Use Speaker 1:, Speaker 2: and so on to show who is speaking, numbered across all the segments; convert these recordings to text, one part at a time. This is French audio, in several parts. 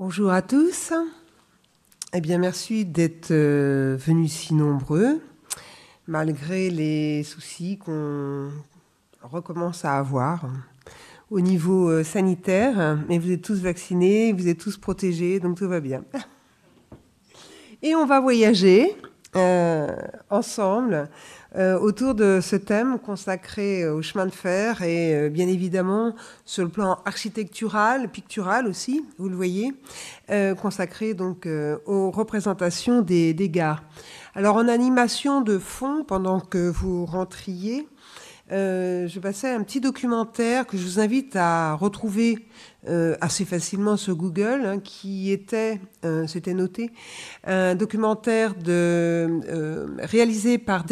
Speaker 1: Bonjour à tous. Eh bien, merci d'être euh, venus si nombreux, malgré les soucis qu'on recommence à avoir au niveau euh, sanitaire. Mais vous êtes tous vaccinés, vous êtes tous protégés, donc tout va bien. Et on va voyager euh, ensemble euh, autour de ce thème consacré euh, au chemin de fer et euh, bien évidemment sur le plan architectural, pictural aussi, vous le voyez, consacré donc aux représentations des, des, gares. Alors en animation de fond, pendant que vous rentriez, je passais un petit documentaire que je vous invite à retrouver euh, assez facilement sur Google, hein, qui était, c'était euh, noté, un documentaire de, euh, réalisé par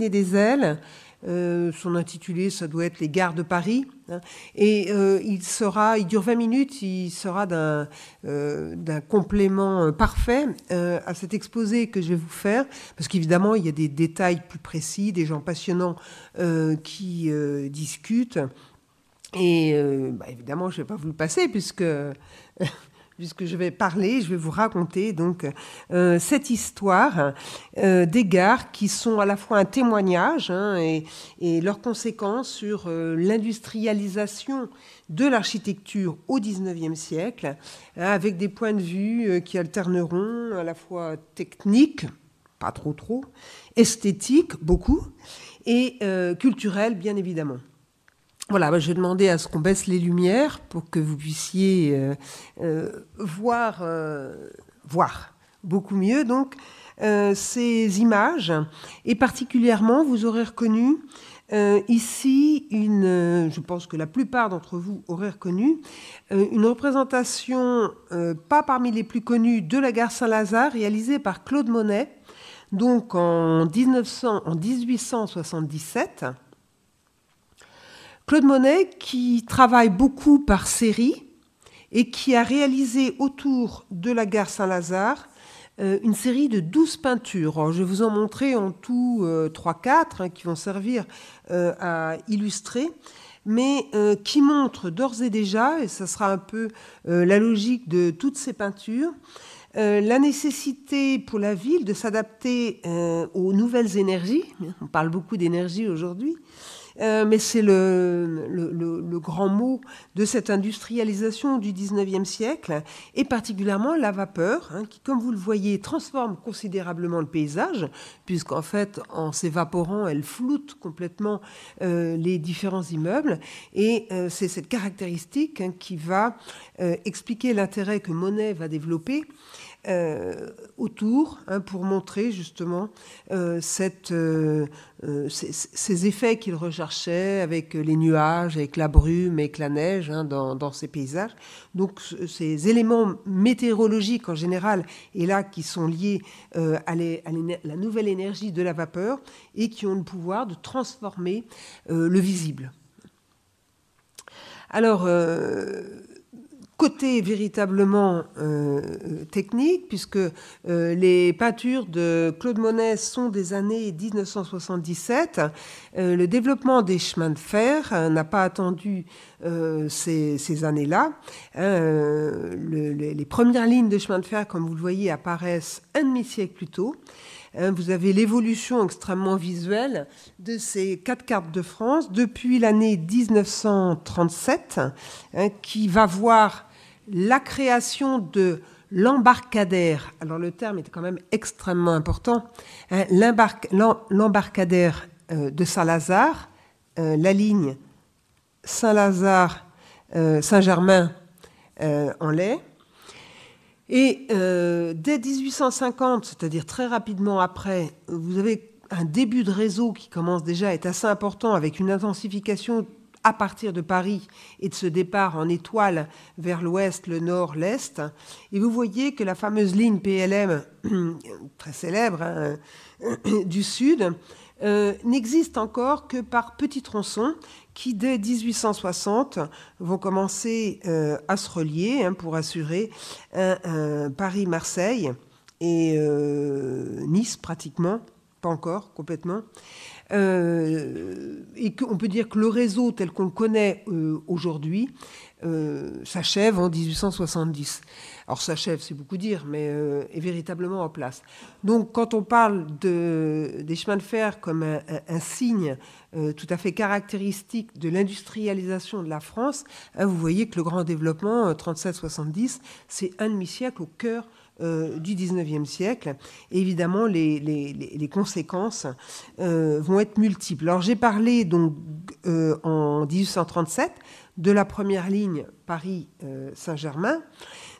Speaker 1: et des ailes. son intitulé, ça doit être Les gares de Paris. Hein. et il sera, il dure 20 minutes, il sera d'un d'un complément parfait à cet exposé que je vais vous faire, parce qu'évidemment, il y a des détails plus précis, des gens passionnants qui discutent. Et euh, bah, évidemment, je ne vais pas vous le passer puisque, puisque je vais parler, je vais vous raconter donc euh, cette histoire euh, des gares qui sont à la fois un témoignage hein, et, leurs conséquences sur l'industrialisation de l'architecture au XIXe siècle, hein, avec des points de vue qui alterneront à la fois techniques, pas trop trop, esthétique, beaucoup, et culturel, bien évidemment voilà, bah, je vais demander à ce qu'on baisse les lumières pour que vous puissiez euh, euh, voir, euh, voir beaucoup mieux donc ces images. Et particulièrement, vous aurez reconnu ici une, je pense que la plupart d'entre vous auraient reconnu, une représentation pas parmi les plus connues de la gare Saint-Lazare réalisée par Claude Monet, donc en, 1900, en 1877. Claude Monet, qui travaille beaucoup par série et qui a réalisé autour de la gare Saint-Lazare euh, une série de 12 peintures. je vais vous en montrer en tout 3-4 euh, hein, qui vont servir euh, à illustrer, mais qui montrent d'ores et déjà, et ça sera un peu la logique de toutes ces peintures, la nécessité pour la ville de s'adapter aux nouvelles énergies. On parle beaucoup d'énergie aujourd'hui. Euh, mais c'est le, grand mot de cette industrialisation du 19e siècle, et particulièrement la vapeur, hein, qui, comme vous le voyez, transforme considérablement le paysage, puisqu'en fait, en s'évaporant, elle floute complètement euh, les différents immeubles, et euh, c'est cette caractéristique hein, qui va expliquer l'intérêt que Monet va développer euh, autour hein, pour montrer justement euh, euh, ces, effets qu'il recherchait avec les nuages, avec la brume, avec la neige hein, dans, ces paysages. Donc ces éléments météorologiques en général et là qui sont liés à, la nouvelle énergie de la vapeur et qui ont le pouvoir de transformer le visible. Alors côté véritablement euh, technique, puisque euh, les peintures de Claude Monet sont des années 1977, euh, le développement des chemins de fer n'a pas attendu ces, années-là. les, les premières lignes de chemin de fer, comme vous le voyez, apparaissent un demi-siècle plus tôt. Hein, vous avez l'évolution extrêmement visuelle de ces quatre cartes de France depuis l'année 1937, hein, qui va voir la création de l'embarcadère. Alors le terme est quand même extrêmement important. Hein, l'embarcadère euh, de Saint-Lazare, euh, la ligne Saint-Lazare-Saint-Germain euh, en laye et euh, dès 1850, c'est-à-dire très rapidement après, vous avez un début de réseau qui commence déjà à être assez important avec une intensification à partir de Paris et de ce départ en étoile vers l'ouest, le nord, l'est. Et vous voyez que la fameuse ligne PLM, très célèbre, hein, du sud, euh, n'existe encore que par petits tronçons qui, dès 1860, vont commencer euh, à se relier hein, pour assurer Paris-Marseille et euh, Nice pratiquement, pas encore complètement. et qu'on peut dire que le réseau tel qu'on le connaît aujourd'hui s'achève en 1870 alors s'achève, c'est beaucoup dire, mais euh, est véritablement en place. Donc quand on parle de, des chemins de fer comme un, signe euh, tout à fait caractéristique de l'industrialisation de la France, hein, vous voyez que le grand développement, 37-70, euh, c'est un demi-siècle au cœur du 19e siècle. évidemment, les, conséquences vont être multiples. Alors, j'ai parlé donc en 1837 de la première ligne Paris-Saint-Germain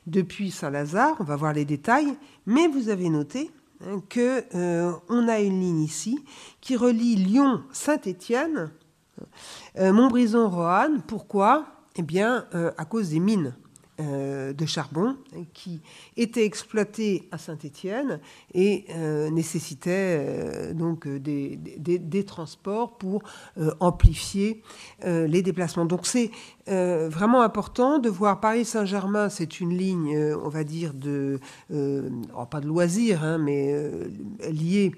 Speaker 1: depuis Saint-Lazare, on va voir les détails, mais vous avez noté qu'on hein, que euh, on a une ligne ici qui relie Lyon-Saint-Étienne, euh, Montbrison-Roanne. Pourquoi Eh bien, euh, à cause des mines de charbon hein, qui étaient exploitées à Saint-Étienne et nécessitaient donc des, des, transports pour amplifier les déplacements. Donc c'est euh, vraiment important de voir Paris-Saint-Germain, c'est une ligne, euh, on va dire, de, euh, oh, pas de loisirs, hein, mais liée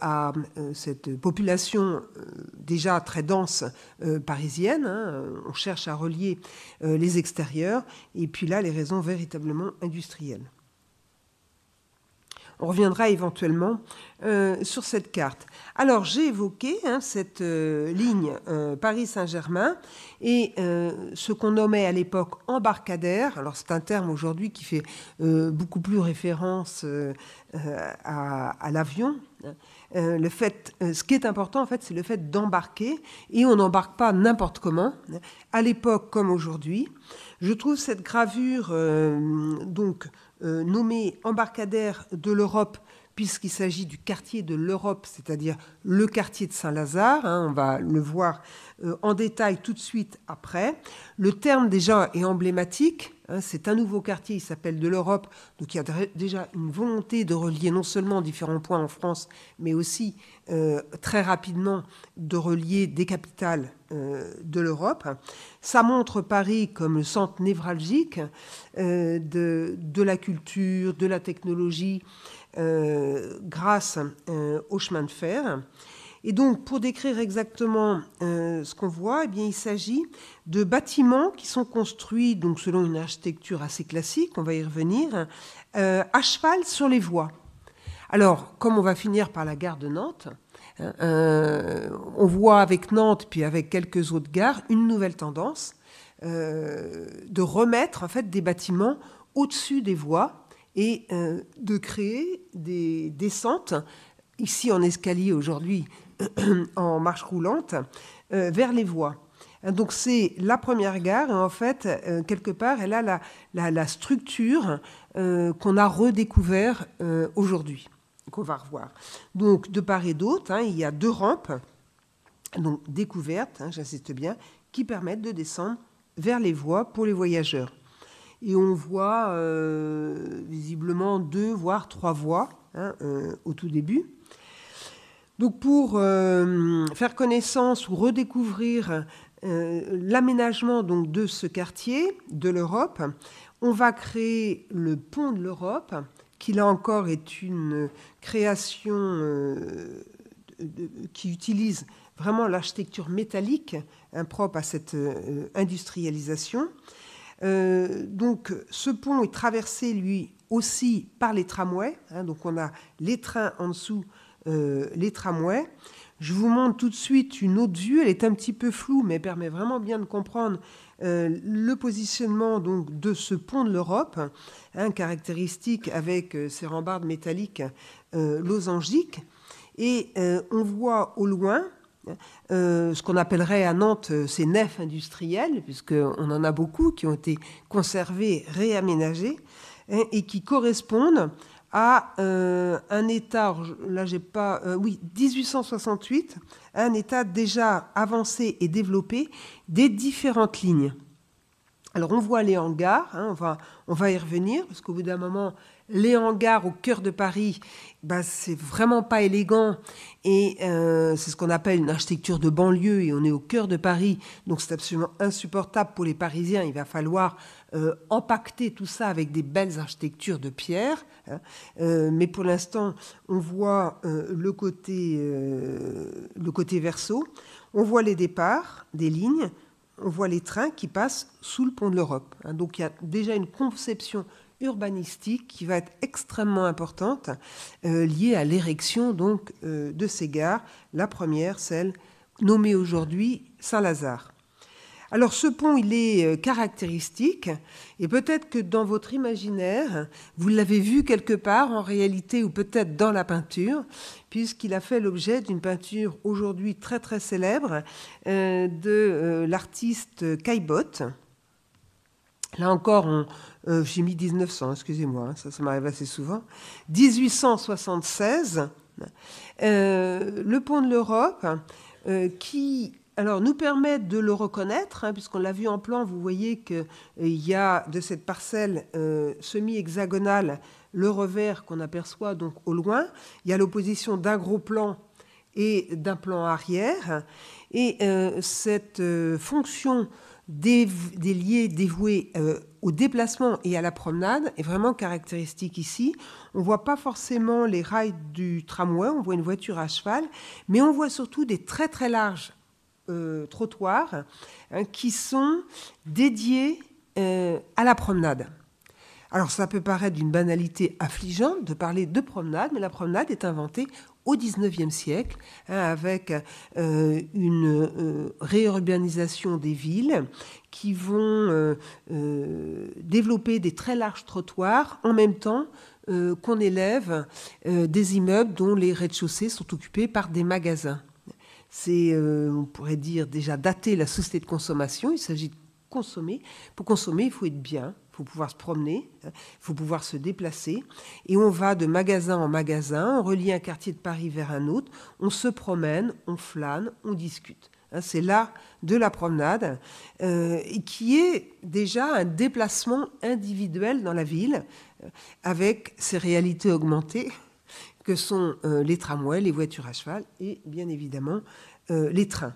Speaker 1: à cette population déjà très dense parisienne. Hein, on cherche à relier les extérieurs et puis là, les raisons véritablement industrielles on reviendra éventuellement euh, sur cette carte. Alors j'ai évoqué hein, cette euh, ligne euh, Paris-Saint-Germain et ce qu'on nommait à l'époque embarcadère, alors c'est un terme aujourd'hui qui fait beaucoup plus référence à, l'avion. Hein. le fait, ce qui est important en fait, c'est le fait d'embarquer et on n'embarque pas n'importe comment. Hein. À l'époque comme aujourd'hui, je trouve cette gravure donc euh, nommé embarcadère de l'Europe puisqu'il s'agit du quartier de l'Europe, c'est-à-dire le quartier de Saint-Lazare. Hein, on va le voir euh, en détail tout de suite après. Le terme déjà est emblématique. Hein, c'est un nouveau quartier, il s'appelle de l'Europe. Donc il y a déjà une volonté de relier non seulement différents points en France, mais aussi euh, très rapidement de relier des capitales euh, de l'Europe. Ça montre Paris comme le centre névralgique de la culture, de la technologie. Euh, grâce euh, au chemin de fer. Et donc, pour décrire exactement euh, ce qu'on voit, eh bien, il s'agit de bâtiments qui sont construits donc, selon une architecture assez classique, on va y revenir, à cheval sur les voies. Alors, comme on va finir par la gare de Nantes, hein, on voit avec Nantes, puis avec quelques autres gares, une nouvelle tendance de remettre en fait, des bâtiments au-dessus des voies et euh, de créer des descentes, ici en escalier aujourd'hui, en marche roulante, euh, vers les voies. Hein, donc c'est la première gare, et en fait, euh, quelque part, elle a la, structure qu'on a redécouvert aujourd'hui, qu'on va revoir. Donc de part et d'autre, hein, il y a deux rampes, donc découvertes, hein, j'insiste bien, qui permettent de descendre vers les voies pour les voyageurs et on voit euh, visiblement deux, voire trois voies hein, euh, au tout début. Donc pour euh, faire connaissance ou redécouvrir l'aménagement de ce quartier de l'Europe, on va créer le pont de l'Europe, qui là encore est une création qui utilise vraiment l'architecture métallique hein, propre à cette industrialisation. Euh, donc ce pont est traversé, lui aussi, par les tramways. Hein, donc on a les trains en dessous, euh, les tramways. Je vous montre tout de suite une autre vue. Elle est un petit peu floue, mais permet vraiment bien de comprendre euh, le positionnement donc de ce pont de l'Europe, hein, caractéristique avec ses rambardes métalliques losangiques. Et on voit au loin, euh, ce qu'on appellerait à Nantes euh, ces nefs industrielles, puisqu'on en a beaucoup qui ont été conservées, réaménagées, hein, et qui correspondent à euh, un État, là j'ai pas, oui, 1868, un État déjà avancé et développé des différentes lignes. Alors on voit les hangars, hein, on va y revenir, parce qu'au bout d'un moment, les hangars au cœur de Paris, ben, c'est vraiment pas élégant et euh, c'est ce qu'on appelle une architecture de banlieue et on est au cœur de Paris, donc c'est absolument insupportable pour les Parisiens. Il va falloir euh, empacter tout ça avec des belles architectures de pierre, hein. euh, mais pour l'instant on voit euh, le côté le côté verso, on voit les départs des lignes, on voit les trains qui passent sous le pont de l'Europe. Hein. Donc il y a déjà une conception urbanistique qui va être extrêmement importante, euh, liée à l'érection donc euh, de ces gares. La première, celle nommée aujourd'hui Saint-Lazare. Alors ce pont, il est euh, caractéristique et peut-être que dans votre imaginaire, vous l'avez vu quelque part en réalité ou peut-être dans la peinture, puisqu'il a fait l'objet d'une peinture aujourd'hui très très célèbre de l'artiste Caillebotte. Là encore, on euh, j'ai mis 1900, excusez-moi, hein, ça, m'arrive assez souvent, 1876, euh, le pont de l'Europe, euh, qui alors, nous permet de le reconnaître, hein, puisqu'on l'a vu en plan, vous voyez qu'il y a de cette parcelle semi-hexagonale le revers qu'on aperçoit donc au loin. Il y a l'opposition d'un gros plan et d'un plan arrière. Et cette fonction des, liés dévoués euh, au déplacement et à la promenade est vraiment caractéristique ici. On voit pas forcément les rails du tramway, on voit une voiture à cheval, mais on voit surtout des très très larges euh, trottoirs hein, qui sont dédiés euh, à la promenade. Alors ça peut paraître d'une banalité affligeante de parler de promenade, mais la promenade est inventée au XIXe siècle, hein, avec euh, une euh, réurbanisation des villes qui vont euh, développer des très larges trottoirs en même temps qu'on élève des immeubles dont les rez-de-chaussée sont occupés par des magasins. C'est, on pourrait dire, déjà dater la société de consommation. Il s'agit de consommer. Pour consommer, il faut être bien faut pouvoir se promener, il euh, faut pouvoir se déplacer. Et on va de magasin en magasin, on relie un quartier de Paris vers un autre, on se promène, on flâne, on discute. Hein, c'est l'art de la promenade, euh, qui est déjà un déplacement individuel dans la ville, euh, avec ces réalités augmentées, que sont les tramways, les voitures à cheval et bien évidemment les trains.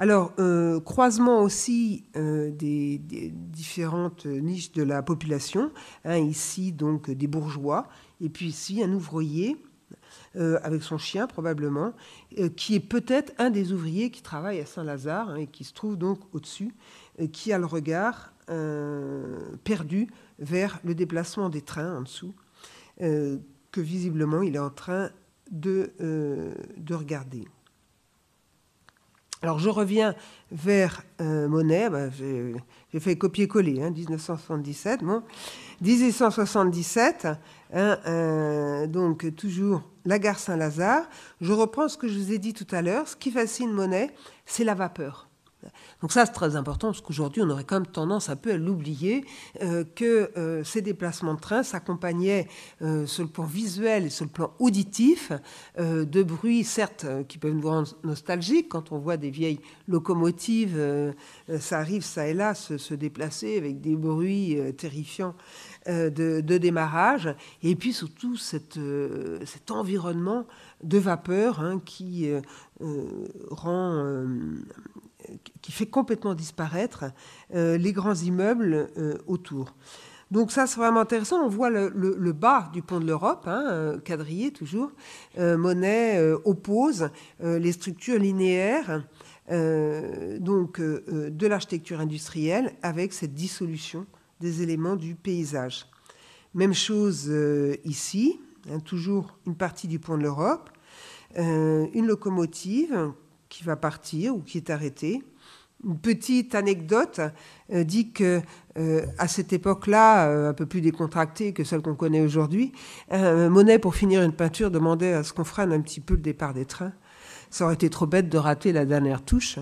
Speaker 1: Alors, euh, croisement aussi euh, des, différentes niches de la population. Hein, ici, donc, des bourgeois. Et puis ici, un ouvrier euh, avec son chien probablement, qui est peut-être un des ouvriers qui travaille à Saint-Lazare hein, et qui se trouve donc au-dessus, qui a le regard perdu vers le déplacement des trains en dessous, que visiblement il est en train de regarder. Alors je reviens vers euh, Monet, bah, j'ai fait copier-coller, 1977. Hein, 1877, hein, euh, donc toujours la gare Saint-Lazare. Je reprends ce que je vous ai dit tout à l'heure. Ce qui fascine Monet, c'est la vapeur. Donc ça, c'est très important, parce qu'aujourd'hui, on aurait quand même tendance un peu à l'oublier, euh, que euh, ces déplacements de train s'accompagnaient, euh, sur le plan visuel et sur le plan auditif, de bruits, certes, qui peuvent nous rendre nostalgiques. Quand on voit des vieilles locomotives, ça arrive ça et là, se déplacer avec des bruits terrifiants euh, de, démarrage, et puis surtout cette, euh, cet environnement de vapeur hein, qui euh, rend qui fait complètement disparaître les grands immeubles autour. Donc ça, c'est vraiment intéressant. On voit le, bas du pont de l'Europe, hein, quadrillé toujours. Monet oppose les structures linéaires donc, de l'architecture industrielle avec cette dissolution des éléments du paysage. Même chose euh, ici, hein, toujours une partie du pont de l'Europe, euh, une locomotive qui va partir ou qui est arrêtée. Une petite anecdote euh, dit que à cette époque-là, un peu plus décontractée que celle qu'on connaît aujourd'hui, Monet, pour finir une peinture, demandait à ce qu'on freine un petit peu le départ des trains. Ça aurait été trop bête de rater la dernière touche.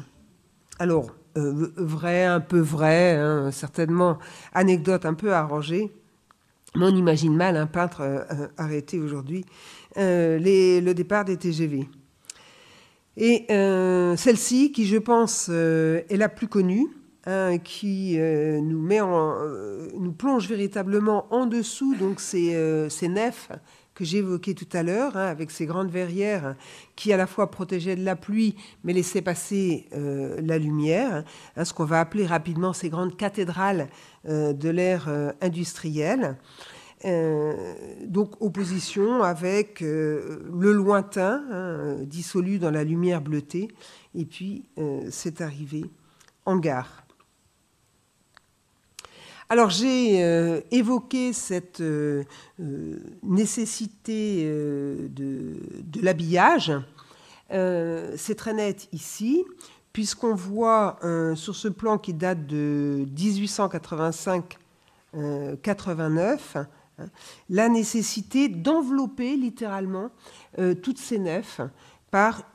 Speaker 1: Alors, vrai, un peu vrai, hein, certainement anecdote un peu arrangée. Mais on imagine mal un peintre euh, arrêté aujourd'hui, euh, le départ des TGV. Et euh, celle-ci, qui je pense est la plus connue, hein, qui nous, met nous plonge véritablement en dessous donc c'est ces nefs que j'évoquais tout à l'heure, hein, avec ces grandes verrières hein, qui à la fois protégeaient de la pluie, mais laissaient passer euh, la lumière, hein, ce qu'on va appeler rapidement ces grandes cathédrales euh, de l'ère euh, industrielle. donc opposition avec le lointain dissolu dans la lumière bleutée, et puis c'est arrivé en gare. Alors j'ai euh, évoqué cette euh, euh, nécessité de, de l'habillage. C'est très net ici, puisqu'on voit sur ce plan qui date de 1885-89 hein, la nécessité d'envelopper littéralement toutes ces nefs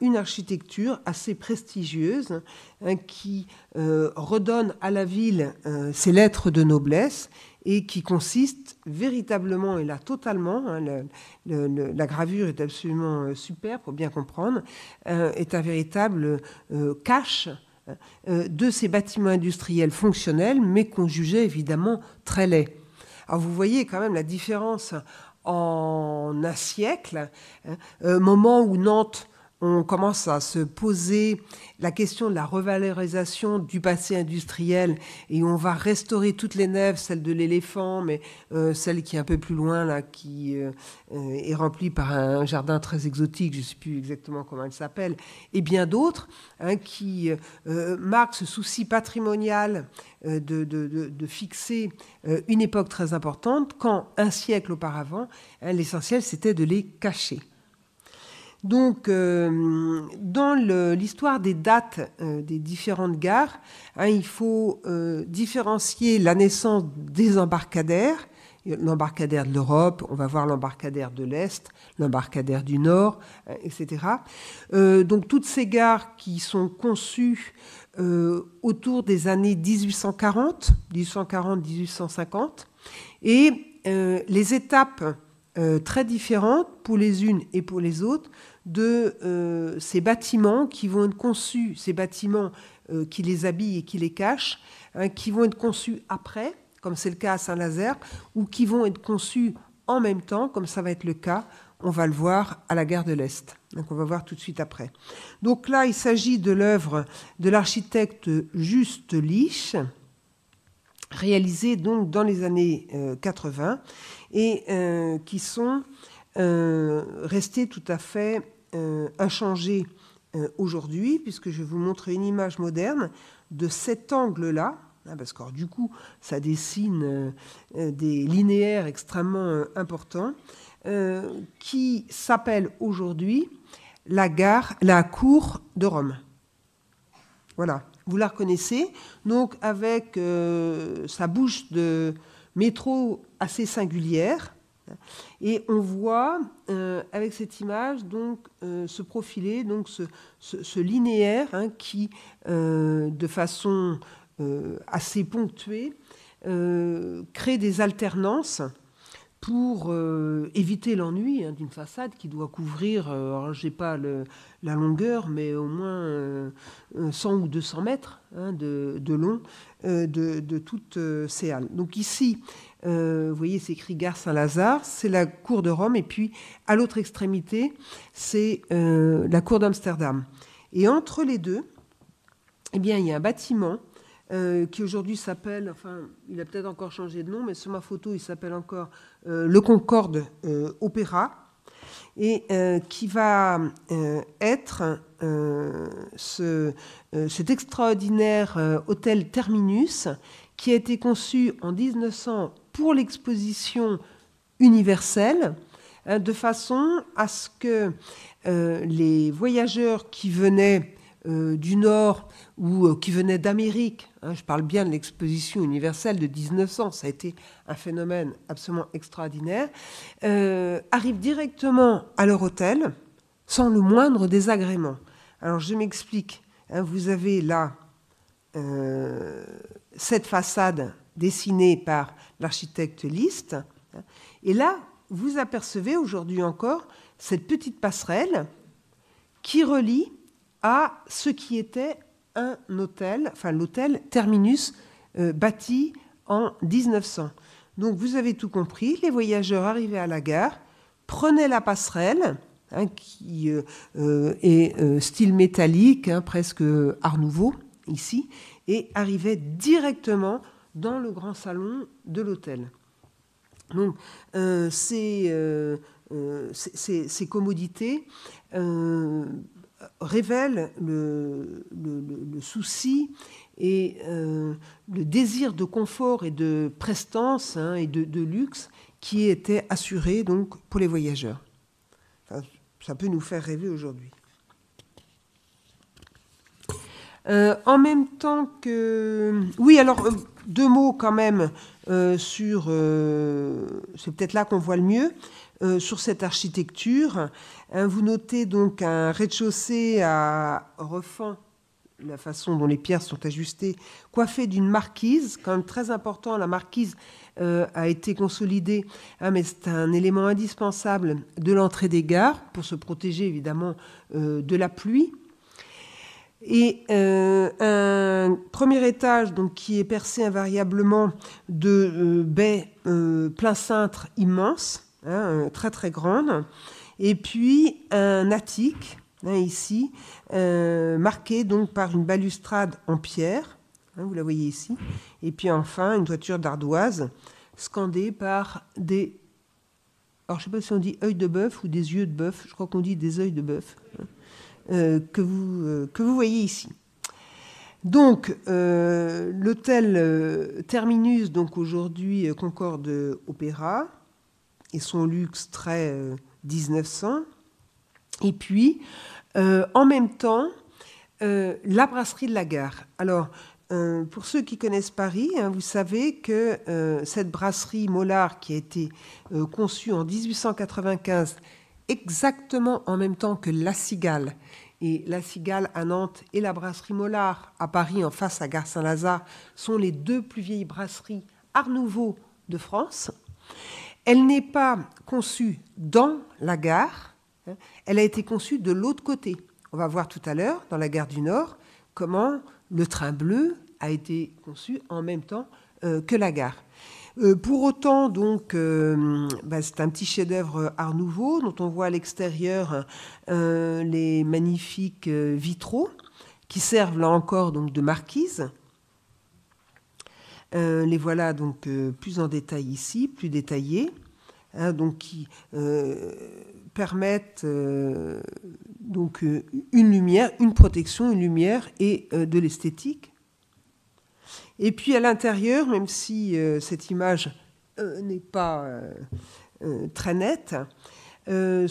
Speaker 1: une architecture assez prestigieuse hein, qui euh, redonne à la ville euh, ses lettres de noblesse et qui consiste véritablement, et là totalement, hein, la gravure est absolument euh, superbe pour bien comprendre, est un véritable cache de ces bâtiments industriels fonctionnels, mais qu'on jugeait évidemment très laids. Alors vous voyez quand même la différence en un siècle, hein, moment où Nantes on commence à se poser la question de la revalorisation du passé industriel et on va restaurer toutes les nefs, celle de l'éléphant, mais euh, celle qui est un peu plus loin, là, qui euh, euh, est remplie par un jardin très exotique, je ne sais plus exactement comment elle s'appelle, et bien d'autres hein, qui marquent ce souci patrimonial de, fixer une époque très importante quand un siècle auparavant, l'essentiel c'était de les cacher. Donc, euh, dans l'histoire des dates euh, des différentes gares, hein, il faut euh, différencier la naissance des embarcadères, l'embarcadère de l'Europe, on va voir l'embarcadère de l'Est, l'embarcadère du Nord, etc. donc, toutes ces gares qui sont conçues autour des années 1840, 1840-1850, et les étapes très différentes pour les unes et pour les autres de euh, ces bâtiments qui vont être conçus, ces bâtiments euh, qui les habillent et qui les cachent, hein, qui vont être conçus après, comme c'est le cas à Saint-Lazare, ou qui vont être conçus en même temps, comme ça va être le cas, on va le voir à la gare de l'Est. Donc on va voir tout de suite après. Donc là, il s'agit de l'œuvre de l'architecte Juste Lich, réalisée donc dans les années 80, euh, et qui sont euh, rester tout à fait euh, inchangé euh, aujourd'hui, puisque je vais vous montrer une image moderne de cet angle-là, hein, parce que du coup, ça dessine des linéaires extrêmement importants, qui s'appelle aujourd'hui la gare, la cour de Rome. Voilà, vous la reconnaissez. Donc avec sa bouche de métro assez singulière, et on voit euh, avec cette image donc euh, se profiler donc ce, linéaire hein, qui, euh, de façon assez ponctuée, crée des alternances pour éviter l'ennui hein, d'une façade qui doit couvrir, je n'ai pas la longueur, mais au moins 100 ou 200 mètres hein, de, long de, de, toutes ces halles. Donc ici, euh, vous voyez, c'est écrit Gare Saint-Lazare, c'est la cour de Rome, et puis à l'autre extrémité, c'est euh, la cour d'Amsterdam. Et entre les deux, eh bien, il y a un bâtiment euh, qui aujourd'hui s'appelle, enfin, il a peut-être encore changé de nom, mais sur ma photo, il s'appelle encore le Concorde Opéra, et qui va être ce, cet extraordinaire hôtel Terminus qui a été conçu en 1900 pour l'exposition universelle, euh, de façon à ce que euh, les voyageurs qui venaient euh, du Nord ou qui venaient d'Amérique, hein, je parle bien de l'exposition universelle de 1900, ça a été un phénomène absolument extraordinaire, arrivent directement à leur hôtel sans le moindre désagrément. Alors je m'explique, hein, vous avez là cette façade dessiné par l'architecte Liszt. Et là, vous apercevez aujourd'hui encore cette petite passerelle qui relie à ce qui était un hôtel, enfin l'hôtel Terminus euh, bâti en 1900. Donc vous avez tout compris, les voyageurs arrivaient à la gare, prenaient la passerelle, hein, qui euh, euh, est style métallique, hein, presque art nouveau ici, et arrivaient directement dans le grand salon de l'hôtel. Donc, euh, euh, euh, ces, commodités révèlent le, souci et le désir de confort et de prestance hein, et de, luxe qui était assuré donc, pour les voyageurs. ça peut nous faire rêver aujourd'hui. en même temps que... Oui, alors, deux mots quand même euh, sur, euh, c'est peut-être là qu'on voit le mieux, euh, sur cette architecture. vous notez donc un rez-de-chaussée à refend la façon dont les pierres sont ajustées, coiffé d'une marquise, quand même très important, la marquise a été consolidée, ah, mais c'est un élément indispensable de l'entrée des gares pour se protéger évidemment de la pluie et euh, un premier étage donc, qui est percé invariablement de euh, baies euh, plein cintre immense hein, très très grandes, et puis un attique hein, ici, marqué donc par une balustrade en pierre, hein, vous la voyez ici, et puis enfin une toiture d'ardoise scandée par des... Alors je ne sais pas si on dit œil de bœuf ou des yeux de bœuf, je crois qu'on dit des œils de bœuf. Euh, que, vous, euh, que vous voyez ici. Donc, euh, l'hôtel Terminus, donc aujourd'hui Concorde Opéra, et son luxe très 1900. Et puis, en même temps, la brasserie de la gare. Alors, pour ceux qui connaissent Paris, hein, vous savez que cette brasserie Mollard, qui a été conçue en 1895, exactement en même temps que La Cigale. Et La Cigale à Nantes et la brasserie Mollard à Paris, en face à Gare Saint-Lazare, sont les deux plus vieilles brasseries Art Nouveau de France. Elle n'est pas conçue dans la gare, hein. elle a été conçue de l'autre côté. On va voir tout à l'heure, dans la gare du Nord, comment le train bleu a été conçu en même temps euh, que la gare. Euh, pour autant, donc, euh, bah, c'est un petit chef-d'œuvre euh, Art Nouveau dont on voit à l'extérieur les magnifiques vitraux qui servent là encore donc de marquise. les voilà donc plus en détail ici, plus détaillés, hein, donc qui permettent donc une lumière, une protection, une lumière et de l'esthétique. Et puis à l'intérieur, même si euh, cette image euh, n'est pas euh, très nette, mm,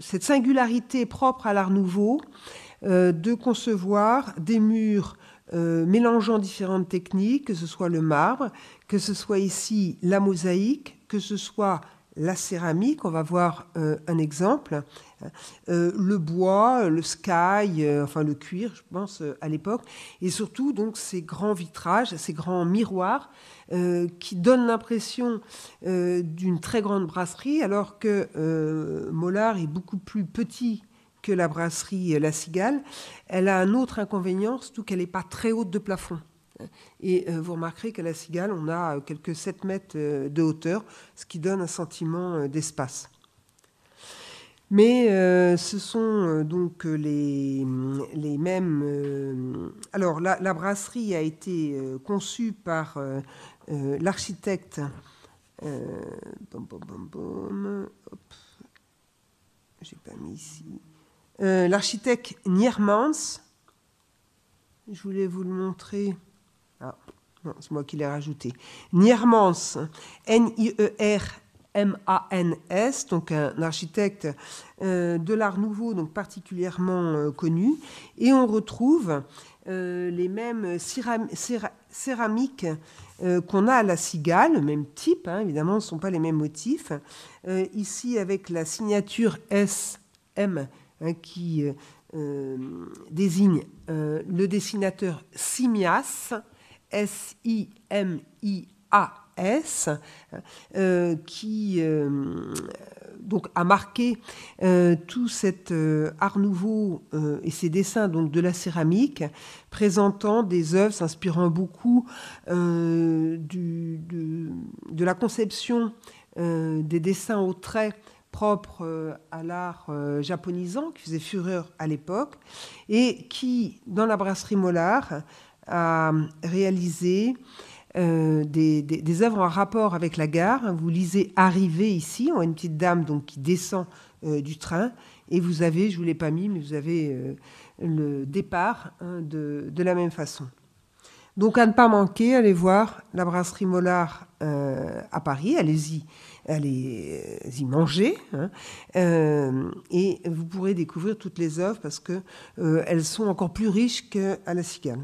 Speaker 1: cette singularité propre à l'art nouveau de concevoir des murs mélangeant différentes techniques, que ce soit le marbre, que ce soit ici la mosaïque, que ce soit la céramique, on va voir euh, un exemple, euh, euh, le bois, le sky, enfin le cuir, je pense, à l'époque, et surtout donc ces grands vitrages, ces grands miroirs qui donnent l'impression d'une très grande brasserie, alors que Mollard est beaucoup plus petit que la brasserie La Cigale. Elle a un autre inconvénient, surtout qu'elle n'est pas très haute de plafond. Et euh, vous remarquerez qu'à la cigale, on a euh, quelques 7 mètres euh, de hauteur, ce qui donne un sentiment d'espace. Mais ce sont donc les, mêmes. alors, la, brasserie a été conçue par l'architecte. j'ai pas mis ici. l'architecte Niermans. Je voulais vous le montrer. Ah, c'est moi qui l'ai rajouté. Niermans, N-I-E-R-M-A-N-S, donc un architecte euh, de l'art nouveau, donc particulièrement euh, connu. Et on retrouve euh, les mêmes céramiques qu'on a à la cigale, le même type, hein, évidemment, ce ne sont pas les mêmes motifs. ici, avec la signature S-M, hein, qui désigne le dessinateur Simias S-I-M-I-A-S, euh, qui euh, donc a marqué euh, tout cet art nouveau et ses dessins donc de la céramique, présentant des œuvres s'inspirant beaucoup de, la conception des dessins au trait propres à l'art japonisant qui faisait fureur à l'époque et qui, dans la brasserie Mollard, à réaliser euh, des, œuvres en rapport avec la gare. Hein, vous lisez Arriver ici, on a une petite dame donc, qui descend euh, du train, et vous avez, je ne vous l'ai pas mis, mais vous avez euh, le départ hein, de, la même façon. Donc à ne pas manquer, allez voir la brasserie Mollard à Paris, allez-y allez-y manger hein, et vous pourrez découvrir toutes les œuvres parce que elles sont encore plus riches qu'à la cigale.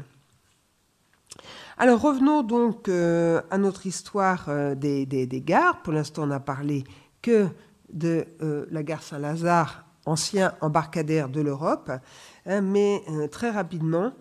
Speaker 1: Alors revenons donc euh, à notre histoire euh, des, gares. Pour l'instant, on n'a parlé que de euh, la gare Saint-Lazare, ancien embarcadère de l'Europe, hein, mais très rapidement,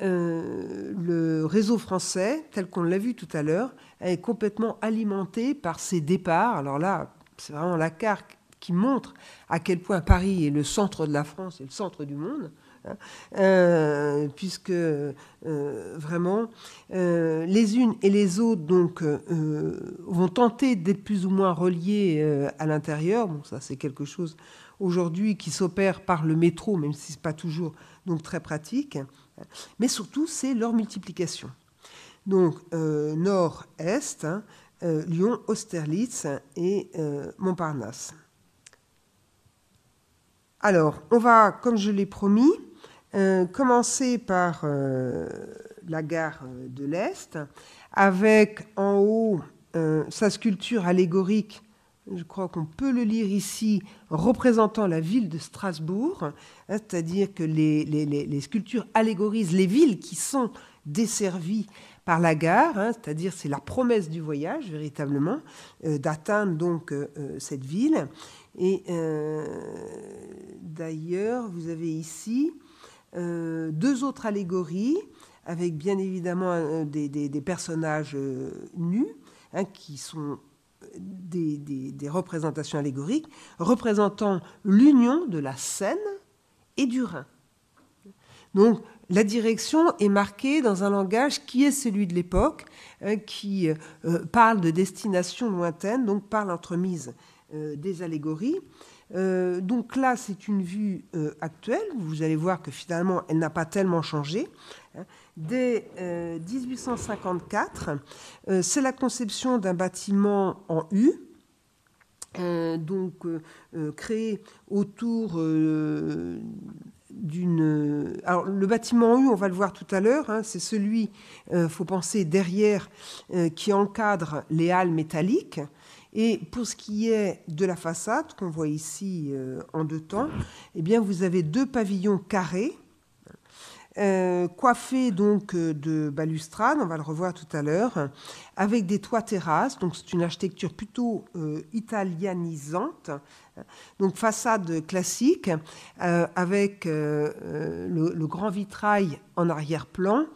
Speaker 1: le réseau français, tel qu'on l'a vu tout à l'heure, est complètement alimenté par ses départs. Alors là, c'est vraiment la carte qui montre à quel point Paris est le centre de la France et le centre du monde. Hein. Euh, puisque euh, vraiment, euh, les unes et les autres donc, vont tenter d'être plus ou moins reliées à l'intérieur. Bon, ça, c'est quelque chose aujourd'hui qui s'opère par le métro, même si ce n'est pas toujours donc, très pratique. Mais surtout, c'est leur multiplication. Donc, nord-est, hein, Lyon, Austerlitz et Montparnasse. Alors, on va, comme je l'ai promis, euh, commencer par euh, la gare euh, de l'Est, avec en haut sa sculpture allégorique, je crois qu'on peut le lire ici, représentant la ville de Strasbourg, hein, c'est-à-dire que les, sculptures allégorisent les villes qui sont desservies par la gare, hein, c'est-à-dire c'est la promesse du voyage véritablement, d'atteindre donc cette ville. Et d'ailleurs, vous avez ici euh, deux autres allégories, avec bien évidemment euh, des, personnages euh, nus, hein, qui sont des, représentations allégoriques, représentant l'union de la Seine et du Rhin. Donc la direction est marquée dans un langage qui est celui de l'époque, hein, qui parle de destinations lointaines, donc par l'entremise des allégories. Euh, donc là, c'est une vue euh, actuelle. Vous allez voir que finalement, elle n'a pas tellement changé. Hein. Dès 1854, euh, c'est la conception d'un bâtiment en U. donc créé autour d'une. Alors, le bâtiment en U, on va le voir tout à l'heure, hein, c'est celui, il faut penser, derrière, qui encadre les halles métalliques. Et pour ce qui est de la façade, qu'on voit ici euh, en deux temps, eh bien, vous avez deux pavillons carrés, euh, coiffés donc euh, de balustrades, on va le revoir tout à l'heure, avec des toits terrasses. Donc, c'est une architecture plutôt italienisante. italianisante. Donc, façade classique, avec le grand vitrail en arrière-plan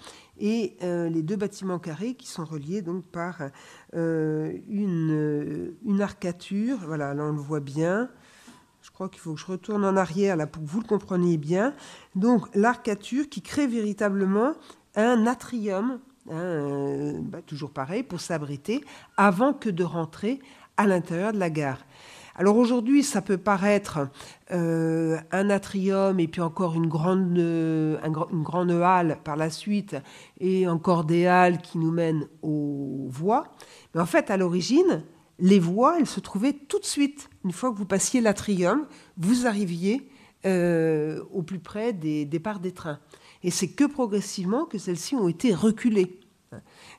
Speaker 1: et euh, les deux bâtiments carrés qui sont reliés donc par euh, euh, une, arcature. Voilà, là on le voit bien. Je crois qu'il faut que je retourne en arrière là pour que vous le compreniez bien. Donc l'arcature qui crée véritablement un atrium, hein, bah, toujours pareil, pour s'abriter avant que de rentrer à l'intérieur de la gare. Alors aujourd'hui, ça peut paraître euh, un atrium et puis encore une grande, euh, une grande halle par la suite et encore des halles qui nous mènent aux voies. Mais en fait, à l'origine, les voies, elles se trouvaient tout de suite. Une fois que vous passiez l'atrium, vous arriviez euh, au plus près des départs des trains. Et c'est que progressivement que celles-ci ont été reculées.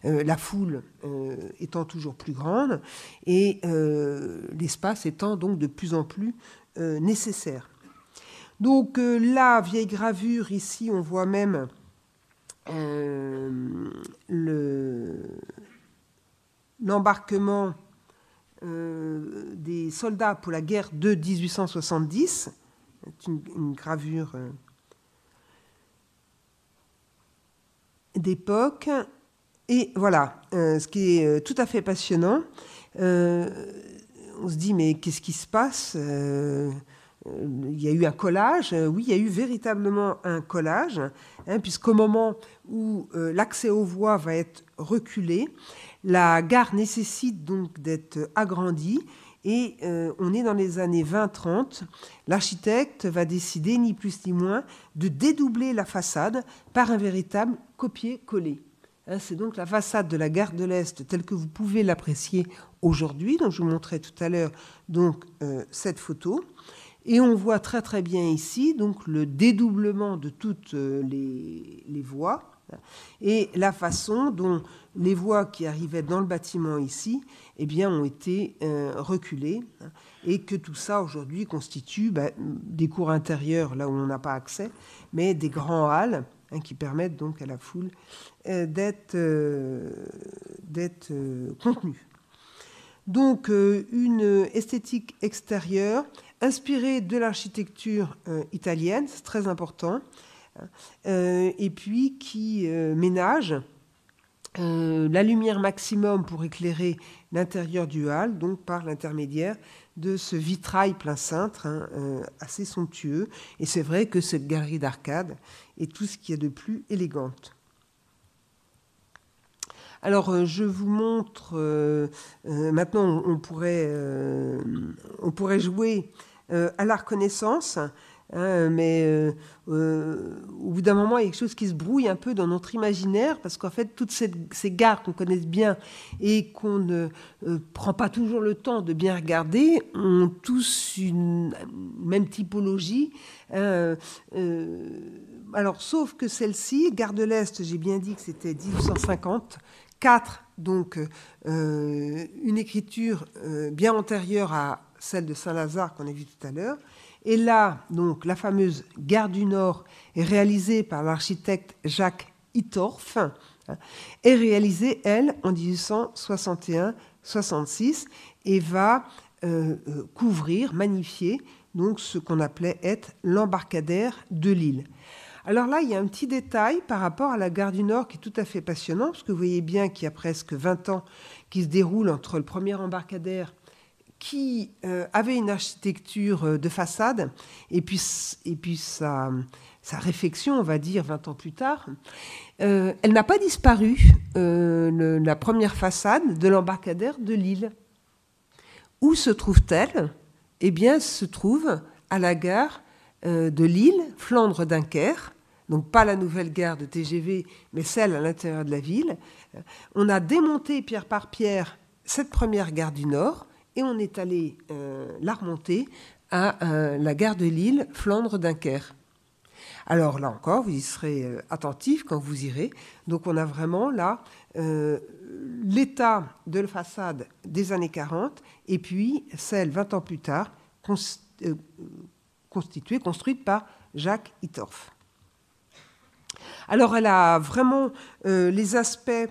Speaker 1: Euh, la foule euh, étant toujours plus grande et euh, l'espace étant donc de plus en plus nécessaire. Donc la vieille gravure, ici on voit même le, l'embarquement des soldats pour la guerre de 1870. C'est une, gravure d'époque. Et voilà, euh, ce qui est euh, tout à fait passionnant. Euh, on se dit, mais qu'est-ce qui se passe il y a eu un collage, oui, il y a eu véritablement un collage, hein, puisqu'au moment où l'accès aux voies va être reculé, la gare nécessite donc d'être agrandie et on est dans les années 20-30. L'architecte va décider, ni plus ni moins, de dédoubler la façade par un véritable copier-coller. Hein, c'est donc la façade de la gare de l'Est telle que vous pouvez l'apprécier aujourd'hui. Donc je vous montrais tout à l'heure donc euh, cette photo. Et on voit très très bien ici donc le dédoublement de toutes euh, les, voies hein, et la façon dont les voies qui arrivaient dans le bâtiment ici eh bien, ont été euh, reculées hein, et que tout ça aujourd'hui constitue ben, des cours intérieurs là où on n'a pas accès, mais des grands halles Hein, qui permettent donc à la foule euh, d'être, euh, d'être euh, contenue. Donc une esthétique extérieure inspirée de l'architecture italienne, c'est très important, hein, et puis qui ménage la lumière maximum pour éclairer l'intérieur du hall, donc par l'intermédiaire de ce vitrail plein cintre, hein, euh, assez somptueux. Et c'est vrai que cette galerie d'arcade est tout ce qu'il y a de plus élégante. Alors, euh, je vous montre. Euh, maintenant, pourrait, on pourrait jouer à la reconnaissance. Hein, mais euh, euh, au bout d'un moment, il y a quelque chose qui se brouille un peu dans notre imaginaire, parce qu'en fait, toutes ces gares qu'on connaît bien et qu'on ne euh, prend pas toujours le temps de bien regarder ont tous une même typologie. Hein, alors, sauf que celle-ci, Gare de l'Est, j'ai bien dit que c'était 1854, 4, donc une écriture bien antérieure à celle de Saint-Lazare qu'on a vue tout à l'heure. Et là, donc, la fameuse gare du Nord est réalisée par l'architecte Jacques Itorf, hein, est réalisée, elle, en 1861-66, et va euh, euh, couvrir, magnifier, donc ce qu'on appelait être l'embarcadère de l'île. Alors là, il y a un petit détail par rapport à la gare du Nord qui est tout à fait passionnant, parce que vous voyez bien qu'il y a presque 20 ans qui se déroule entre le premier embarcadère qui euh, avait une architecture euh, de façade, et puis, et puis sa, sa réflexion, on va dire, 20 ans plus tard, euh, elle n'a pas disparu, la première façade de l'embarcadère de Lille. Où se trouve-t-elle Eh bien, elle se trouve à la gare de Lille, Flandre-Dunkerque, donc pas la nouvelle gare de TGV, mais celle à l'intérieur de la ville. On a démonté pierre par pierre cette première gare du Nord, et on est allé euh, la remonter à euh, la gare de Lille, Flandre-Dunkerque. Alors là encore, vous y serez euh, attentif quand vous irez. Donc on a vraiment là l'état de la façade des années 40 et puis celle 20 ans plus tard constituée, construite par Jacques Itorf. Alors elle a vraiment les aspects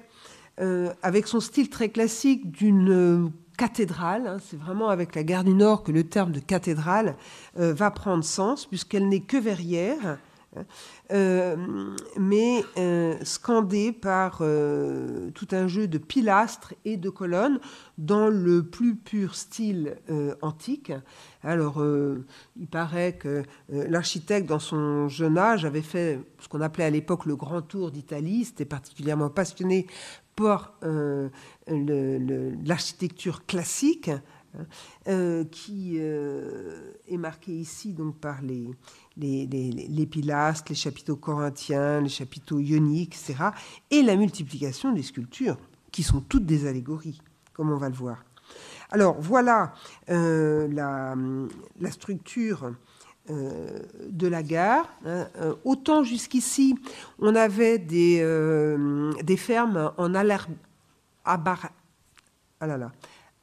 Speaker 1: avec son style très classique d'une cathédrale. Hein, c'est vraiment avec la gare du Nord que le terme de cathédrale euh, va prendre sens, puisqu'elle n'est que verrière. Hein. Euh, mais euh, scandée par tout un jeu de pilastres et de colonnes dans le plus pur style antique. Alors, il paraît que l'architecte, dans son jeune âge, avait fait ce qu'on appelait à l'époque le grand tour d'Italie, c'était particulièrement passionné par euh, l'architecture classique, hein, euh, qui euh, est marquée ici donc par les, les, les, les, pilastres, les chapiteaux corinthiens, les chapiteaux ioniques, etc., et la multiplication des sculptures, qui sont toutes des allégories, comme on va le voir. Alors voilà la, la, structure euh, de la gare. Hein, euh, autant jusqu'ici, on avait des, euh, des fermes en alar... Ah là là,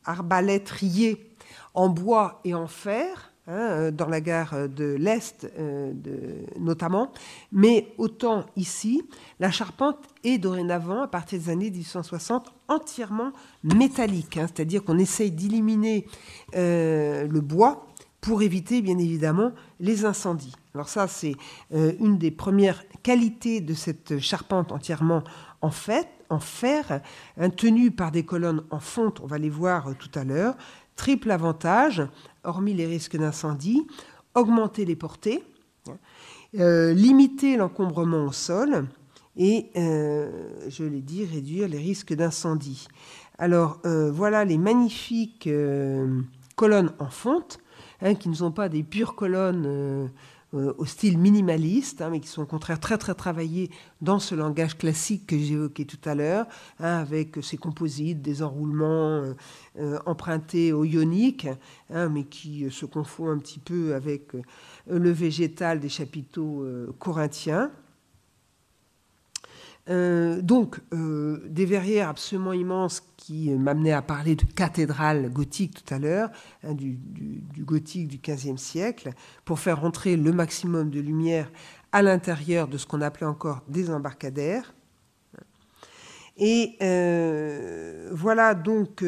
Speaker 1: arbalétrier en bois et en fer, hein, dans la gare de l'Est notamment, mais autant ici, la charpente est dorénavant, à partir des années 1860, entièrement métallique, hein. c'est-à-dire qu'on essaye d'éliminer le bois pour éviter bien évidemment les incendies. Alors ça, c'est euh, une des premières qualités de cette charpente entièrement en en fer, hein, tenue par des colonnes en fonte, on va les voir euh, tout à l'heure. Triple avantage, hormis les risques d'incendie, augmenter les portées, hein, euh, limiter l'encombrement au sol et, je l'ai dit, réduire les risques d'incendie. Alors voilà les magnifiques colonnes en fonte Hein, qui ne sont pas des pures colonnes euh, euh, au style minimaliste, hein, mais qui sont au contraire très très travaillées dans ce langage classique que j'évoquais tout à l'heure, hein, avec ces composites, des enroulements euh, empruntés au ionique, mais qui se confond un petit peu avec le végétal des chapiteaux corinthiens. Euh, donc, euh, des verrières absolument immenses qui euh, m'amenaient à parler de cathédrale gothique tout à l'heure, hein, du, du, gothique du XVe siècle, pour faire rentrer le maximum de lumière à l'intérieur de ce qu'on appelait encore des embarcadères. Et voilà donc.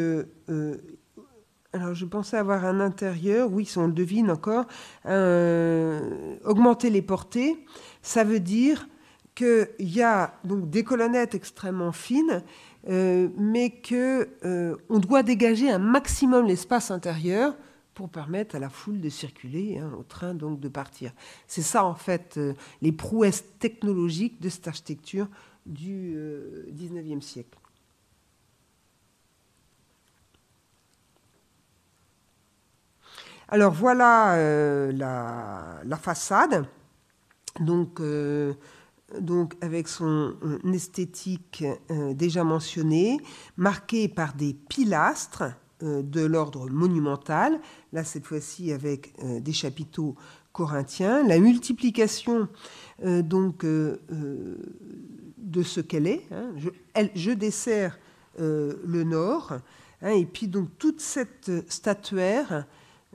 Speaker 1: alors je pensais avoir un intérieur, oui, si on le devine encore, augmenter les portées, ça veut dire qu'il y a donc des colonnettes extrêmement fines, euh, mais que euh, on doit dégager un maximum l'espace intérieur pour permettre à la foule de circuler, hein, au train donc de partir. C'est ça en fait euh, les prouesses technologiques de cette architecture du XIXe siècle. Alors voilà la, la, façade. Donc donc avec son euh, esthétique euh, déjà mentionnée, marquée par des pilastres euh, de l'ordre monumental, là cette fois-ci avec des chapiteaux corinthiens, la multiplication donc de ce qu'elle est. Hein, je, desserre le nord, hein, et puis donc toute cette statuaire,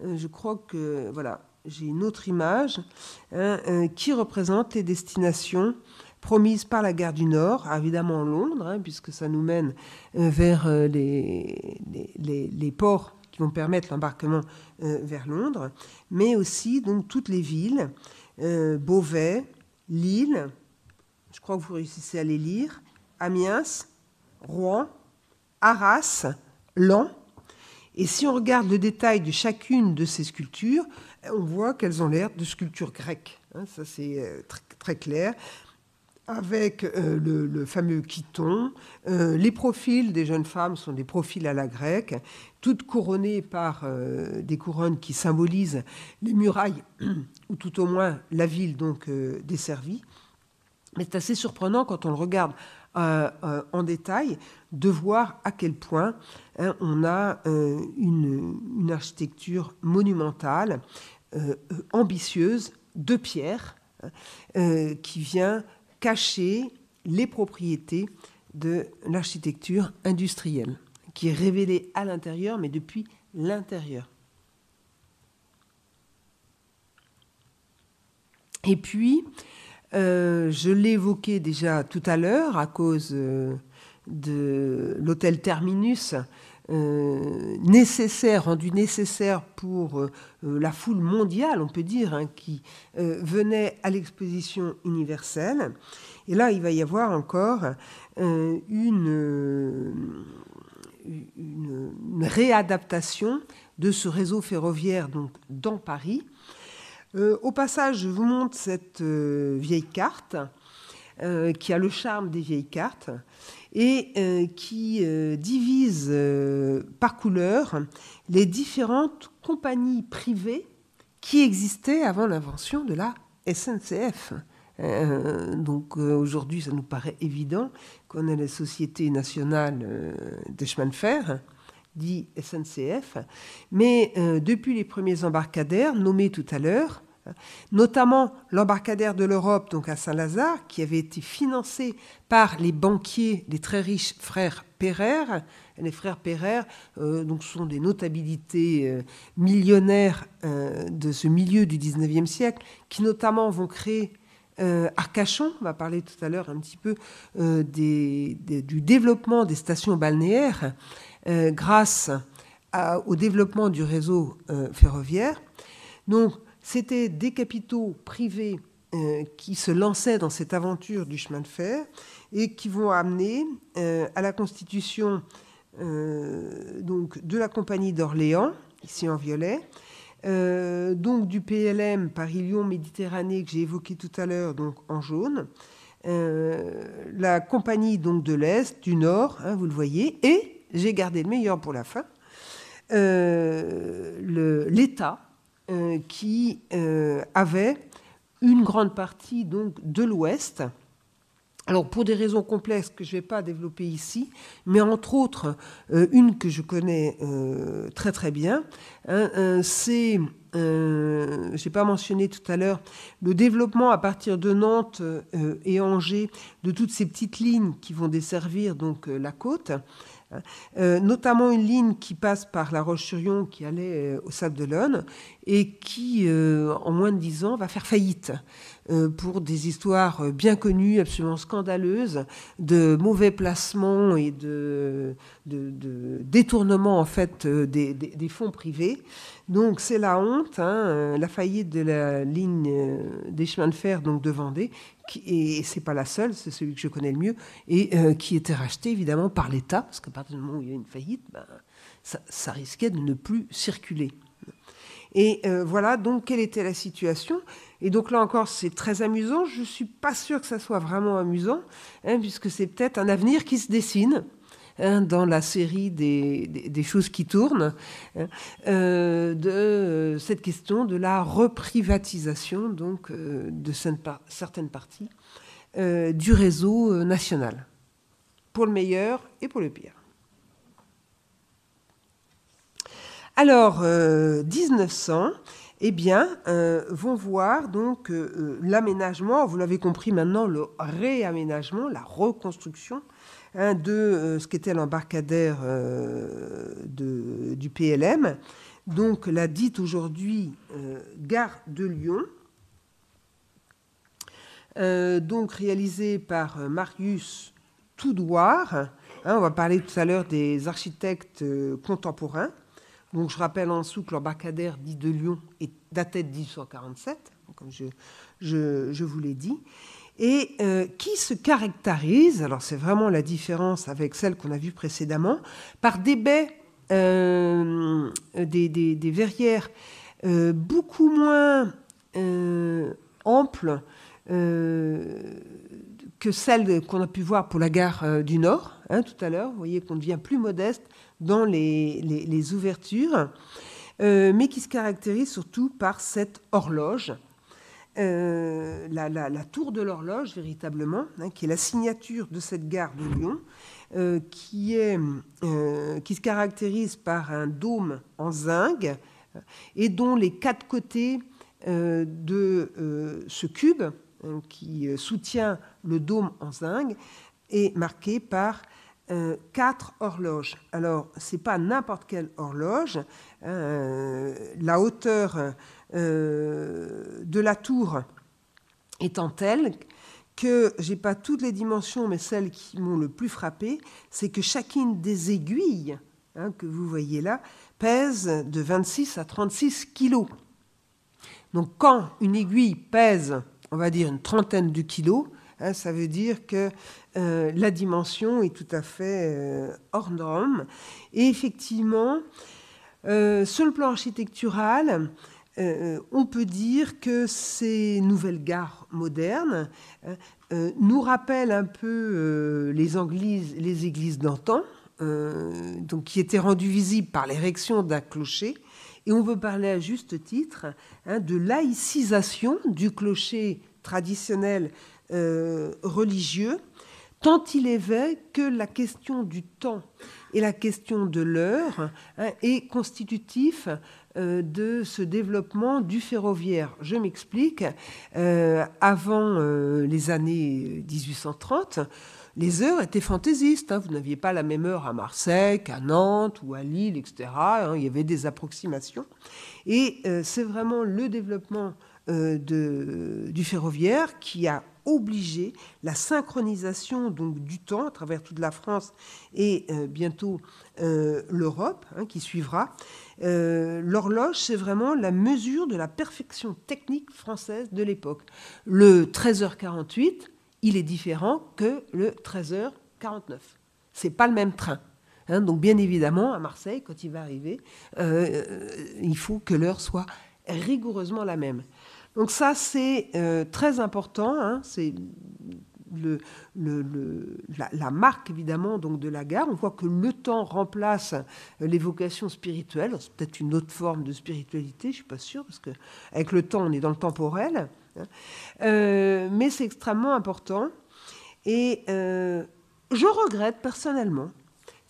Speaker 1: je crois que voilà, j'ai une autre image, hein, euh, qui représente les destinations promises par la gare du Nord, évidemment Londres, hein, puisque ça nous mène euh, vers euh, les, les, ports qui vont permettre l'embarquement vers Londres, mais aussi donc toutes les villes, Beauvais, Lille, je crois que vous réussissez à les lire, Amiens, Rouen, Arras, Lens. et si on regarde le détail de chacune de ces sculptures, on voit qu'elles ont l'air de sculptures grecques. Hein, ça, c'est euh, très, clair. Avec euh, le, fameux quiton, euh, les profils des jeunes femmes sont des profils à la grecque, toutes couronnées par des couronnes qui symbolisent les murailles, ou tout au moins la ville donc desservie. Mais c'est assez surprenant quand on le regarde en détail de voir à quel point hein, on a une, architecture monumentale euh, ambitieuse de pierre euh, qui vient cacher les propriétés de l'architecture industrielle, qui est révélée à l'intérieur, mais depuis l'intérieur. Et puis, euh, je l'ai évoqué déjà tout à l'heure à cause de l'hôtel Terminus euh, nécessaire, rendu nécessaire pour euh, euh, la foule mondiale, on peut dire, hein, qui venait à l'exposition universelle. Et là, il va y avoir encore une, réadaptation de ce réseau ferroviaire donc, dans Paris. au passage, je vous montre cette vieille carte euh, qui a le charme des vieilles cartes et euh, qui euh, divise par couleur les différentes compagnies privées qui existaient avant l'invention de la SNCF. donc aujourd'hui, ça nous paraît évident qu'on a la Société nationale des chemins de fer, dit SNCF, mais depuis les premiers embarcadères, nommés tout à l'heure, notamment l'embarcadère de l'Europe, donc à Saint-Lazare, qui avait été financé par les banquiers, les très riches frères Pereire. Les frères Pereire euh, sont des notabilités euh, millionnaires euh, de ce milieu du 19e siècle, qui notamment vont créer Arcachon, on va parler tout à l'heure un petit peu du développement des stations balnéaires grâce au développement du réseau ferroviaire. Donc c'était des capitaux privés euh, qui se lançaient dans cette aventure du chemin de fer et qui vont amener euh, à la constitution euh, donc de la compagnie d'Orléans, ici en violet, donc du PLM Paris-Lyon Méditerranée que j'ai évoqué tout à l'heure, donc en jaune, la compagnie donc de l'Est, du Nord, hein, vous le voyez, et j'ai gardé le meilleur pour la fin, l'État euh, qui euh, avait une grande partie donc, de l'Ouest. Alors pour des raisons complexes que je ne vais pas développer ici, mais entre autres, euh, une que je connais très très bien, hein, c'est, je n'ai pas mentionné tout à l'heure, le développement à partir de Nantes et Angers de toutes ces petites lignes qui vont desservir donc la côte. Euh, notamment une ligne qui passe par La Roche-sur-Yon, qui allait euh, au Sable de Lonne et qui, euh, en moins de dix ans, va faire faillite pour des histoires bien connues, absolument scandaleuses, de mauvais placements et de, de, détournement en fait des, fonds privés. Donc c'est la honte, hein, la faillite de la ligne des chemins de fer donc de Vendée, et c'est pas la seule, c'est celui que je connais le mieux, et euh, qui était racheté évidemment par l'État, parce qu'à partir du moment où il y a une faillite, ben, ça, risquait de ne plus circuler. Et euh, voilà donc quelle était la situation. Et donc là encore, c'est très amusant. Je ne suis pas sûre que ça soit vraiment amusant, hein, puisque c'est peut-être un avenir qui se dessine. Hein, dans la série des, choses qui tournent, hein, euh, de euh, cette question de la reprivatisation donc, euh, de certaines parties du réseau national, pour le meilleur et pour le pire. Alors, 1900, eh bien, vont voir donc l'aménagement, vous l'avez compris maintenant, le réaménagement, la reconstruction un de euh, ce qu'était l'embarcadère euh, du PLM, donc la dite aujourd'hui euh, gare de Lyon. donc réalisé par Marius Toudoir. Hein, on va parler tout à l'heure des architectes contemporains. Donc je rappelle en dessous que l'embarcadère dit de Lyon est de 1847, comme je, je vous l'ai dit et euh, qui se caractérise, alors c'est vraiment la différence avec celle qu'on a vue précédemment, par des baies, euh, des, verrières euh, beaucoup moins amples que celles qu'on a pu voir pour la gare du Nord hein, tout à l'heure. Vous voyez qu'on devient plus modeste dans les ouvertures, mais qui se caractérise surtout par cette horloge euh, la, tour de l'horloge, véritablement, hein, qui est la signature de cette gare de Lyon, euh, euh, qui, se caractérise par un dôme en zinc et dont les quatre côtés de ce cube hein, qui soutient le dôme en zinc est marqué par quatre horloges. Alors, ce n'est pas n'importe quelle horloge. Hein, la hauteur euh, de la tour étant telle que j'ai pas toutes les dimensions, mais celles qui m'ont le plus frappé, c'est que chacune des aiguilles hein, que vous voyez là pèse de 26 à 36 kilos. Donc quand une aiguille pèse, on va dire une trentaine de kilos, hein, ça veut dire que euh, la dimension est tout à fait euh, hors norme. Et effectivement, sur le plan architectural, euh, euh, on peut dire que ces nouvelles gares modernes euh, nous rappellent un peu les, églises d'antan, donc qui étaient rendues visibles par l'érection d'un clocher. Et on veut parler à juste titre hein, de laïcisation du clocher traditionnel religieux, tant il est vrai que la question du temps et la question de l'heure hein, est constitutive euh, de ce développement du ferroviaire. Je m'explique. Euh, avant euh, les années 1830, les heures étaient fantaisistes. Hein. Vous n'aviez pas la même heure à Marseille qu'à Nantes ou à Lille, etc. Hein. il y avait des approximations. Et c'est vraiment le développement du ferroviaire qui a obligé la synchronisation donc du temps à travers toute la France et bientôt l'Europe hein, qui suivra euh, l'horloge, c'est vraiment la mesure de la perfection technique française de l'époque. Le 13h48, il est différent que le 13h49. C'est pas le même train. Hein. donc bien évidemment, à Marseille, quand il va arriver, euh, euh, il faut que l'heure soit rigoureusement la même. Donc ça, c'est très important. Hein. c'est le, la, marque évidemment donc de la gare. On voit que le temps remplace l'évocation spirituelle. C'est peut-être une autre forme de spiritualité, je suis pas sûre, parce que avec le temps, on est dans le temporel. Hein. Euh, mais c'est extrêmement important. Et euh, je regrette personnellement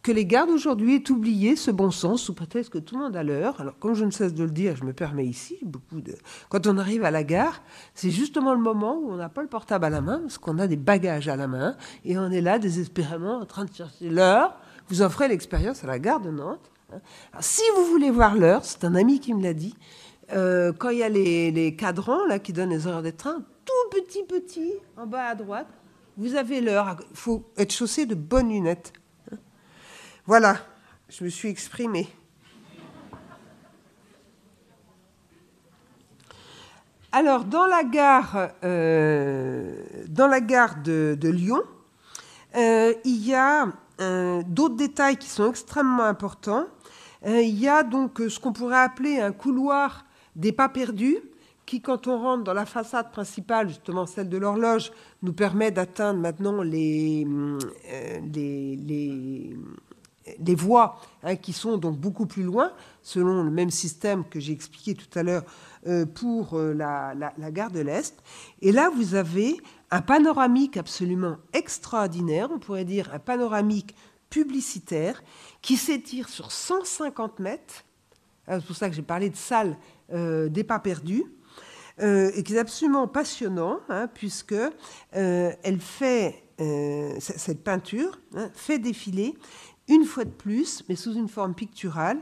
Speaker 1: que les gardes aujourd'hui aient oublié ce bon sens sous prétexte que tout le monde a l'heure. Alors, comme je ne cesse de le dire, je me permets ici, beaucoup de... quand on arrive à la gare, c'est justement le moment où on n'a pas le portable à la main, parce qu'on a des bagages à la main, et on est là désespérément en train de chercher l'heure. Vous offrez l'expérience à la gare de Nantes. Hein. si vous voulez voir l'heure, c'est un ami qui me l'a dit, euh, quand il y a les, cadrans là, qui donnent les heures des trains, tout petit, petit, en bas à droite, vous avez l'heure. Il faut être chaussé de bonnes lunettes voilà, je me suis exprimée. Alors, dans la gare, euh, dans la gare de, Lyon, euh, il y a euh, d'autres détails qui sont extrêmement importants. il y a donc ce qu'on pourrait appeler un couloir des pas perdus, qui, quand on rentre dans la façade principale, justement celle de l'horloge, nous permet d'atteindre maintenant les, les, des voies hein, qui sont donc beaucoup plus loin, selon le même système que j'ai expliqué tout à l'heure euh, pour euh, la, la, gare de l'Est. Et là, vous avez un panoramique absolument extraordinaire, on pourrait dire un panoramique publicitaire, qui s'étire sur 150 mètres. Ah, c'est pour ça que j'ai parlé de salle euh, des pas perdus. et qui est absolument passionnant, hein, puisque elle fait cette peinture hein, fait défiler une fois de plus, mais sous une forme picturale,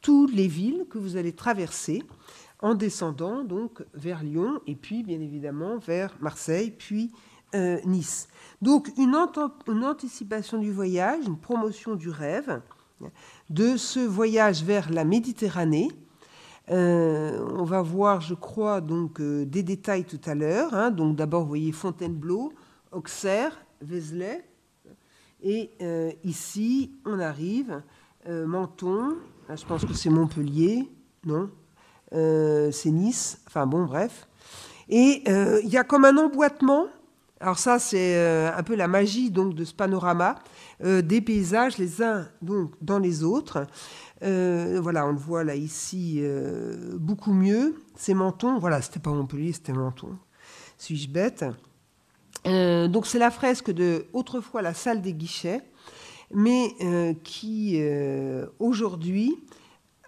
Speaker 1: toutes les villes que vous allez traverser en descendant donc vers Lyon et puis bien évidemment vers Marseille, puis euh, Nice. Donc une, anticipation du voyage, une promotion du rêve, de ce voyage vers la Méditerranée. Euh, on va voir, je crois, donc euh, des détails tout à l'heure. Hein. donc d'abord, vous voyez Fontainebleau, Auxerre, Vézelay, et euh, ici, on arrive, euh, Menton, ah, je pense que c'est Montpellier, non euh, C'est Nice, enfin bon, bref. Et il y a comme un emboîtement, alors ça c'est un peu la magie donc de ce panorama, des paysages les uns donc dans les autres. voilà, on le voit là ici beaucoup mieux. C'est Menton, voilà, c'était pas Montpellier, c'était Menton. Suis-je bête euh, donc c'est la fresque de autrefois la salle des guichets, mais euh, qui euh, aujourd'hui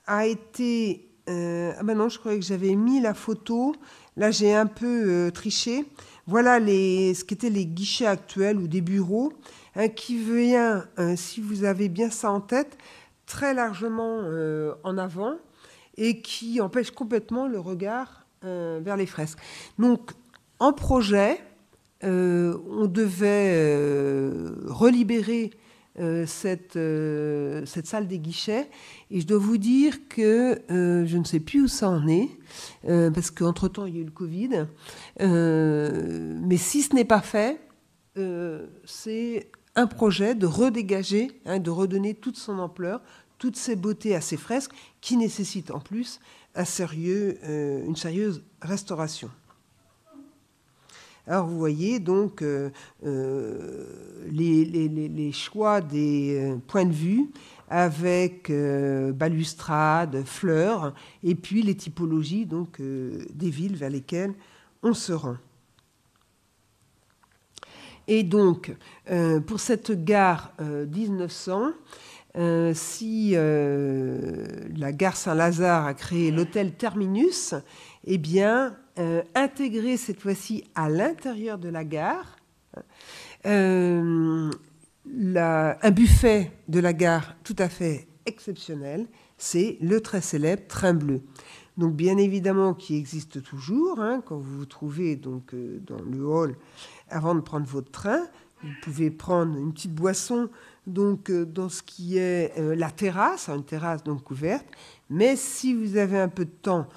Speaker 1: a été... ah ben non, je croyais que j'avais mis la photo. Là, j'ai un peu triché. Voilà les, ce qu'étaient les guichets actuels ou des bureaux, hein, qui vient, si vous avez bien ça en tête, très largement en avant et qui empêche complètement le regard vers les fresques. Donc, en projet, euh, on devait euh, relibérer euh, cette, salle des guichets. Et je dois vous dire que je ne sais plus où ça en est, parce qu'entre-temps, il y a eu le Covid. mais si ce n'est pas fait, c'est un projet de redégager, hein, de redonner toute son ampleur, toutes ses beautés à ces fresques, qui nécessitent en plus un sérieux, une sérieuse restauration. Alors vous voyez donc euh, euh, les, choix des euh, points de vue avec balustrade, balustrades, fleurs, et puis les typologies donc, des villes vers lesquelles on se rend. Et donc, pour cette gare 1900, si la gare Saint-Lazare a créé l'hôtel Terminus, eh bien, intégrer euh, intégré cette fois-ci à l'intérieur de la gare. Euh, un buffet de la gare tout à fait exceptionnel, c'est le très célèbre train bleu. Donc bien évidemment qui existe toujours, hein, quand vous vous trouvez donc euh, dans le hall avant de prendre votre train, vous pouvez prendre une petite boisson donc dans ce qui est la terrasse, hein, une terrasse donc couverte. Mais si vous avez un peu de temps,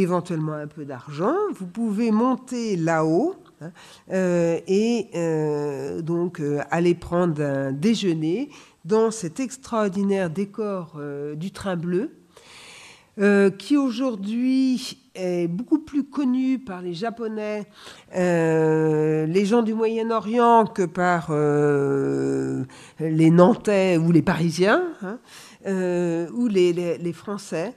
Speaker 1: éventuellement un peu d'argent, vous pouvez monter là-haut hein, euh, et euh, donc euh, aller prendre un déjeuner dans cet extraordinaire décor du train bleu, qui aujourd'hui est beaucoup plus connu par les Japonais, les gens du Moyen-Orient que par les Nantais ou les Parisiens hein, ou les Français.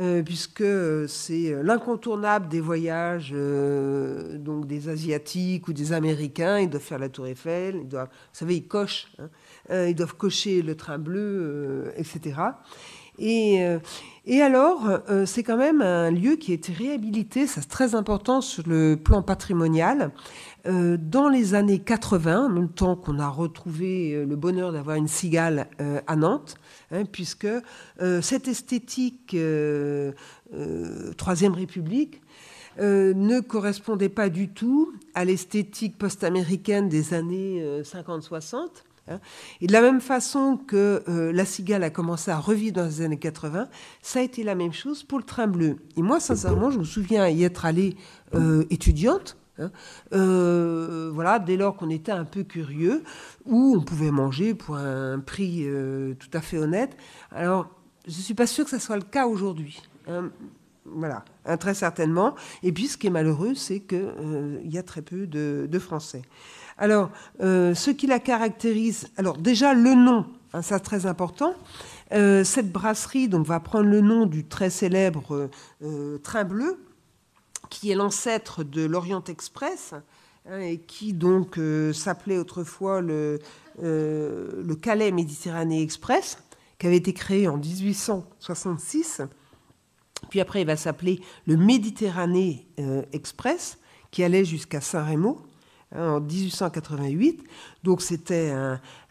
Speaker 1: Euh, puisque euh, c'est euh, l'incontournable des voyages donc des Asiatiques ou des Américains. Ils doivent faire la Tour Eiffel, ils doivent, vous savez, ils cochent, hein. ils doivent cocher le train bleu, etc. et alors, c'est quand même un lieu qui a été réhabilité, ça c'est très important sur le plan patrimonial. Euh, dans les années 80, même temps qu'on a retrouvé euh, le bonheur d'avoir une cigale euh, à Nantes, hein, puisque cette esthétique Troisième République ne correspondait pas du tout à l'esthétique post-américaine des années 50-60. Hein. Et de la même façon que la cigale a commencé à revivre dans les années 80, ça a été la même chose pour le train bleu. Et moi, sincèrement, je me souviens y être allée étudiante Hein. Euh, voilà, dès lors qu'on était un peu curieux, où on pouvait manger pour un prix euh, tout à fait honnête. Alors, je ne suis pas sûre que ce soit le cas aujourd'hui. Hein. Voilà, hein, très certainement. Et puis, ce qui est malheureux, c'est qu'il euh, y a très peu de, Français. Alors, ce qui la caractérise, alors déjà le nom, ça c'est très important. cette brasserie donc, va prendre le nom du très célèbre train bleu, qui est l'ancêtre de l'Orient Express, hein, et qui donc euh, s'appelait autrefois le, euh, le, Calais Méditerranée Express, qui avait été créé en 1866. Puis après, il va s'appeler le Méditerranée euh, Express, qui allait jusqu'à Saint-Rémy hein, en 1888. Donc c'était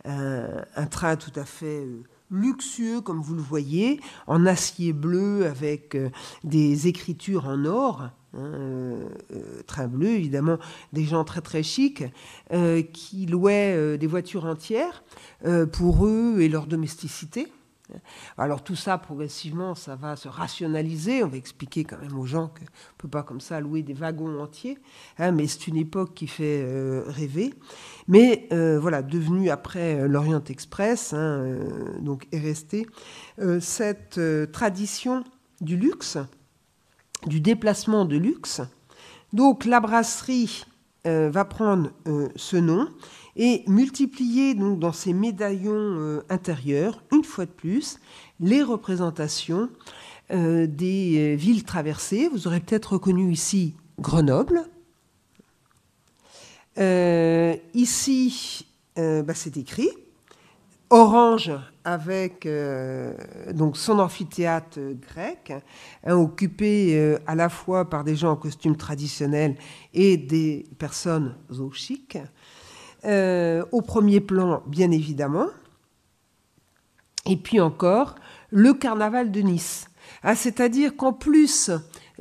Speaker 1: un, train tout à fait luxueux, comme vous le voyez, en acier bleu avec des écritures en or. Hein, euh, euh, train bleu évidemment, des gens très très chics, euh, qui louaient des voitures entières pour eux et leur domesticité. Alors tout ça, progressivement, ça va se rationaliser. On va expliquer quand même aux gens qu'on ne peut pas comme ça louer des wagons entiers, hein, mais c'est une époque qui fait rêver. Mais voilà, devenu après l'Orient Express, hein, donc est restée cette tradition du luxe du déplacement de luxe. Donc la brasserie euh, va prendre euh, ce nom et multiplier donc, dans ses médaillons euh, intérieurs, une fois de plus, les représentations des villes traversées. Vous aurez peut-être reconnu ici Grenoble. ici, bah, c'est écrit Orange, avec euh, donc son amphithéâtre grec, hein, occupé euh, à la fois par des gens en costume traditionnel et des personnes au chic, euh, au premier plan, bien évidemment. Et puis encore, le carnaval de Nice. Ah, c'est-à-dire qu'en plus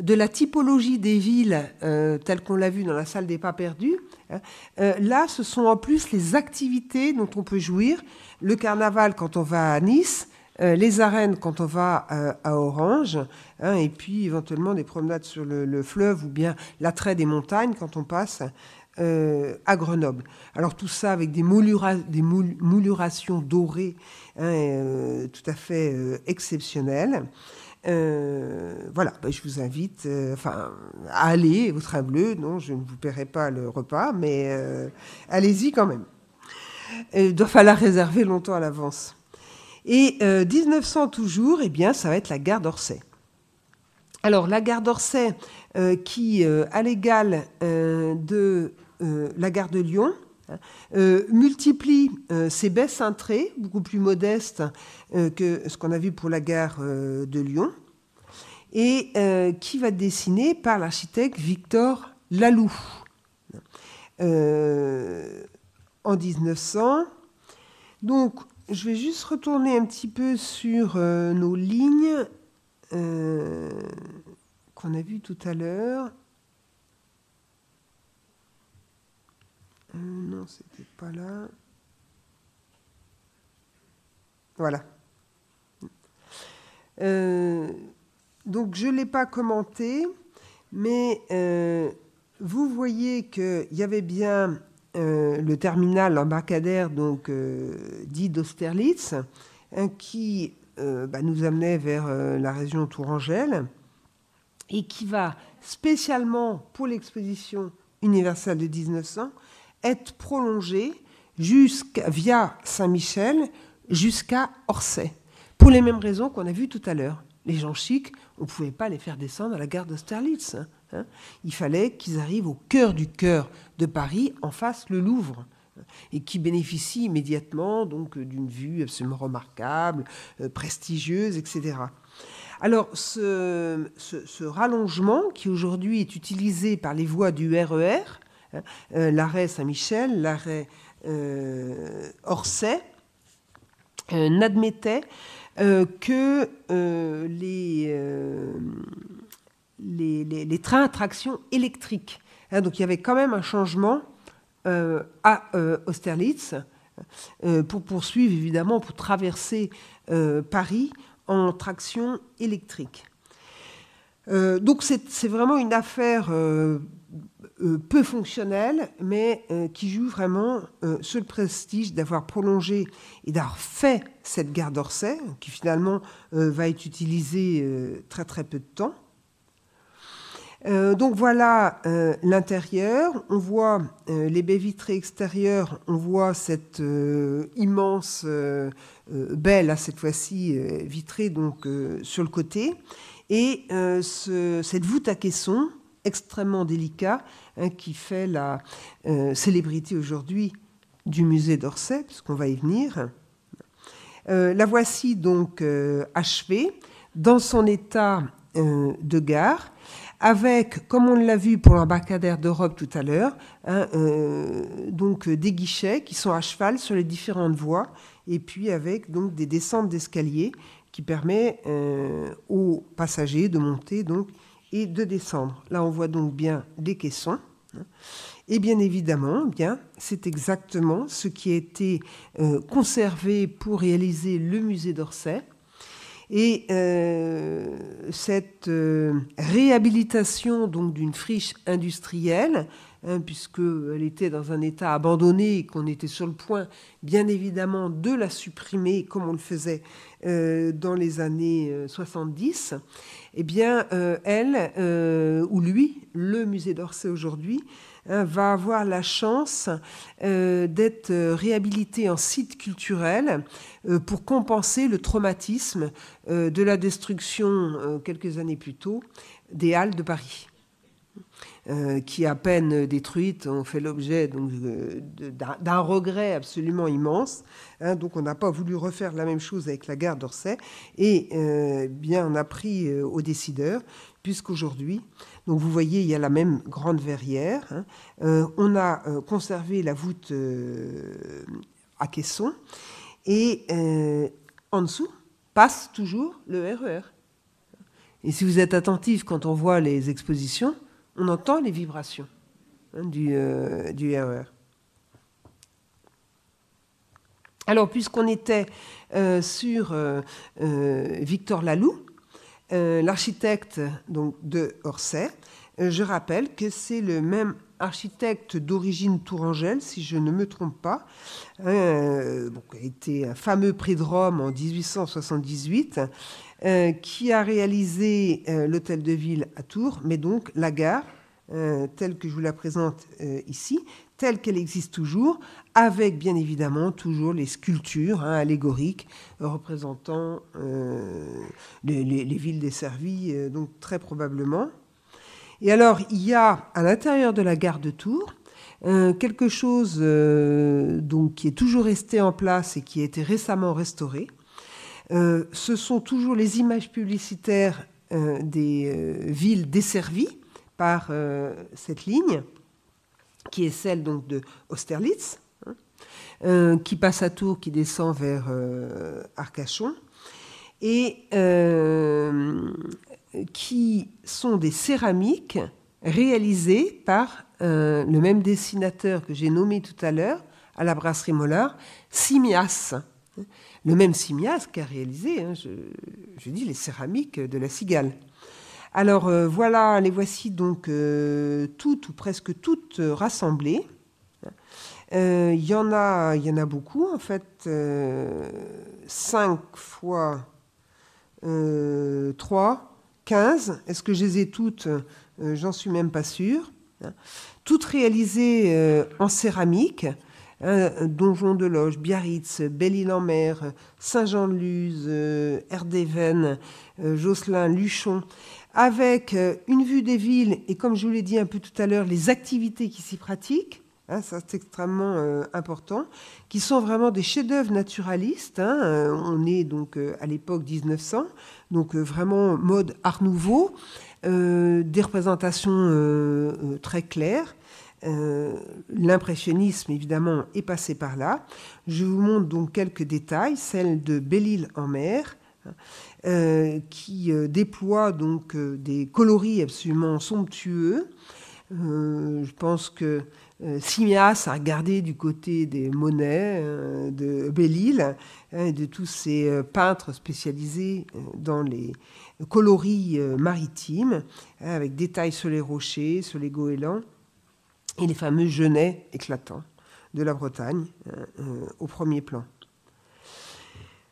Speaker 1: de la typologie des villes euh, telle qu'on l'a vue dans la salle des pas perdus, hein, euh, là, ce sont en plus les activités dont on peut jouir. Le carnaval quand on va à Nice, euh, les arènes quand on va à Orange, hein, et puis éventuellement des promenades sur le, fleuve ou bien l'attrait des montagnes quand on passe à Grenoble. Alors tout ça avec des, moulurations dorées hein, tout à fait exceptionnelles. Euh, voilà, bah, je vous invite euh, enfin, à aller au Train Bleu. Non, je ne vous paierai pas le repas, mais euh, allez-y quand même. Il doit falloir réserver longtemps à l'avance. Et 1900 toujours, eh bien, ça va être la gare d'Orsay. Alors, la gare d'Orsay, qui, à l'égal de la gare de Lyon, euh, multiplie ses euh, baisses cintrées, beaucoup plus modestes euh, que ce qu'on a vu pour la gare de Lyon, et qui va dessiner par l'architecte Victor Laloux en 1900. Donc, je vais juste retourner un petit peu sur nos lignes qu'on a vues tout à l'heure. Non, c'était pas là. Voilà. Euh, donc je ne l'ai pas commenté, mais euh, vous voyez qu'il y avait bien euh, le terminal embarcadère donc, dit d'Austerlitz, hein, qui bah, nous amenait vers la région Tourangelle, et qui va spécialement pour l'exposition universelle de 1900 être prolongé via Saint-Michel jusqu'à Orsay, pour les mêmes raisons qu'on a vues tout à l'heure. Les gens chics, on ne pouvait pas les faire descendre à la gare d'Austerlitz. Hein, hein. Il fallait qu'ils arrivent au cœur du cœur de Paris, en face le Louvre hein, et qui bénéficient immédiatement donc d'une vue absolument remarquable, euh, prestigieuse, etc. Alors ce, ce rallongement qui aujourd'hui est utilisé par les voies du RER, e euh, l'arrêt Saint-Michel, l'arrêt euh, Orsay, euh, n'admettait que les, les, les, trains à traction électrique. Hein, donc il y avait quand même un changement à Austerlitz pour poursuivre, évidemment, pour traverser Paris en traction électrique. donc c'est vraiment une affaire euh, peu fonctionnel, mais euh, qui joue vraiment sur euh, le prestige d'avoir prolongé et d'avoir fait cette gare d'Orsay, qui finalement va être utilisée très très peu de temps. donc voilà l'intérieur. On voit les baies vitrées extérieures. On voit cette immense belle à cette fois-ci vitrée donc sur le côté, et cette voûte à caisson extrêmement délicat hein, qui fait la euh, célébrité aujourd'hui du musée d'Orsay, puisqu'on va y venir. Euh, la voici donc euh, achevée dans son état de gare, avec, comme on l'a vu pour l'embarcadère d'Europe tout à l'heure, hein, donc des guichets qui sont à cheval sur les différentes voies, et puis avec donc des descentes d'escaliers qui permettent aux passagers de monter donc et de descendre. Là, on voit donc bien des caissons. Hein. Et bien évidemment, eh bien, c'est exactement ce qui a été euh, conservé pour réaliser le musée d'Orsay. Et euh, cette euh, réhabilitation donc d'une friche industrielle Hein, puisque puisqu'elle était dans un état abandonné et qu'on était sur le point, bien évidemment, de la supprimer comme on le faisait euh, dans les années 70, euh, eh bien, euh, elle ou lui, le musée d'Orsay aujourd'hui, hein, va avoir la chance d'être réhabilité en site culturel pour compenser le traumatisme de la destruction quelques années plus tôt des Halles de Paris. Euh, qui, à peine détruite ont fait l'objet euh, d'un regret absolument immense. Hein. donc, on n'a pas voulu refaire la même chose avec la gare d'Orsay. Et euh, bien, on a pris aux décideurs, puisqu'aujourd'hui, donc vous voyez, il y a la même grande verrière. Hein. on a conservé la voûte à caisson. Et en dessous passe toujours le RER. E Et si vous êtes attentif quand on voit les expositions, on entend les vibrations hein, du, RER. Euh, e Alors, puisqu'on était euh, sur euh, Victor Laloux, l'architecte de Orsay, je rappelle que c'est le même architecte d'origine tourangelle, si je ne me trompe pas, hein, a été un fameux prix de Rome en 1878 euh, qui a réalisé euh, l'hôtel de ville à Tours, mais donc la gare, euh, telle que je vous la présente ici, telle qu'elle existe toujours, avec bien évidemment toujours les sculptures hein, allégoriques représentant les, villes desservies, donc très probablement. Et alors, il y a à l'intérieur de la gare de Tours, quelque chose donc, qui est toujours resté en place et qui a été récemment restauré, euh, ce sont toujours les images publicitaires euh, des euh, villes desservies par cette ligne, qui est celle donc de Austerlitz, hein, qui passe à Tours, qui descend vers Arcachon, et qui sont des céramiques réalisées par le même dessinateur que j'ai nommé tout à l'heure, à la brasserie Mollard, Simias. Hein le même Simias qui a réalisé, hein, je, dis, les céramiques de la cigale. Alors euh, voilà, les voici donc euh, toutes ou presque toutes euh, rassemblées. Il y, en a, y en a beaucoup, en fait, 5 fois 3, 15. Est-ce que je les ai toutes J'en suis même pas sûre. Toutes réalisées en céramique. Donjon de Loge, Biarritz, Belle-Île-en-Mer, Saint-Jean-de-Luz, euh, Erdéven, euh, Josselin, Luchon, avec euh, une vue des villes et, comme je vous l'ai dit un peu tout à l'heure, les activités qui s'y pratiquent. Hein, ça c'est extrêmement important, qui sont vraiment des chefs-d'œuvre naturalistes. Hein, on est donc à l'époque 1900, donc vraiment mode Art Nouveau, des représentations très claires, euh, l'impressionnisme, évidemment, est passé par là. Je vous montre donc quelques détails, celle de Belle-Île en mer, hein, euh, qui euh, déploie donc des coloris absolument somptueux. je pense que Simias a regardé du côté des Monet, de Belle-Île, hein, de tous ces peintres spécialisés dans les coloris maritimes, hein, avec détails sur les rochers, sur les goélands et les fameux genêts éclatants de la Bretagne euh, euh, au premier plan.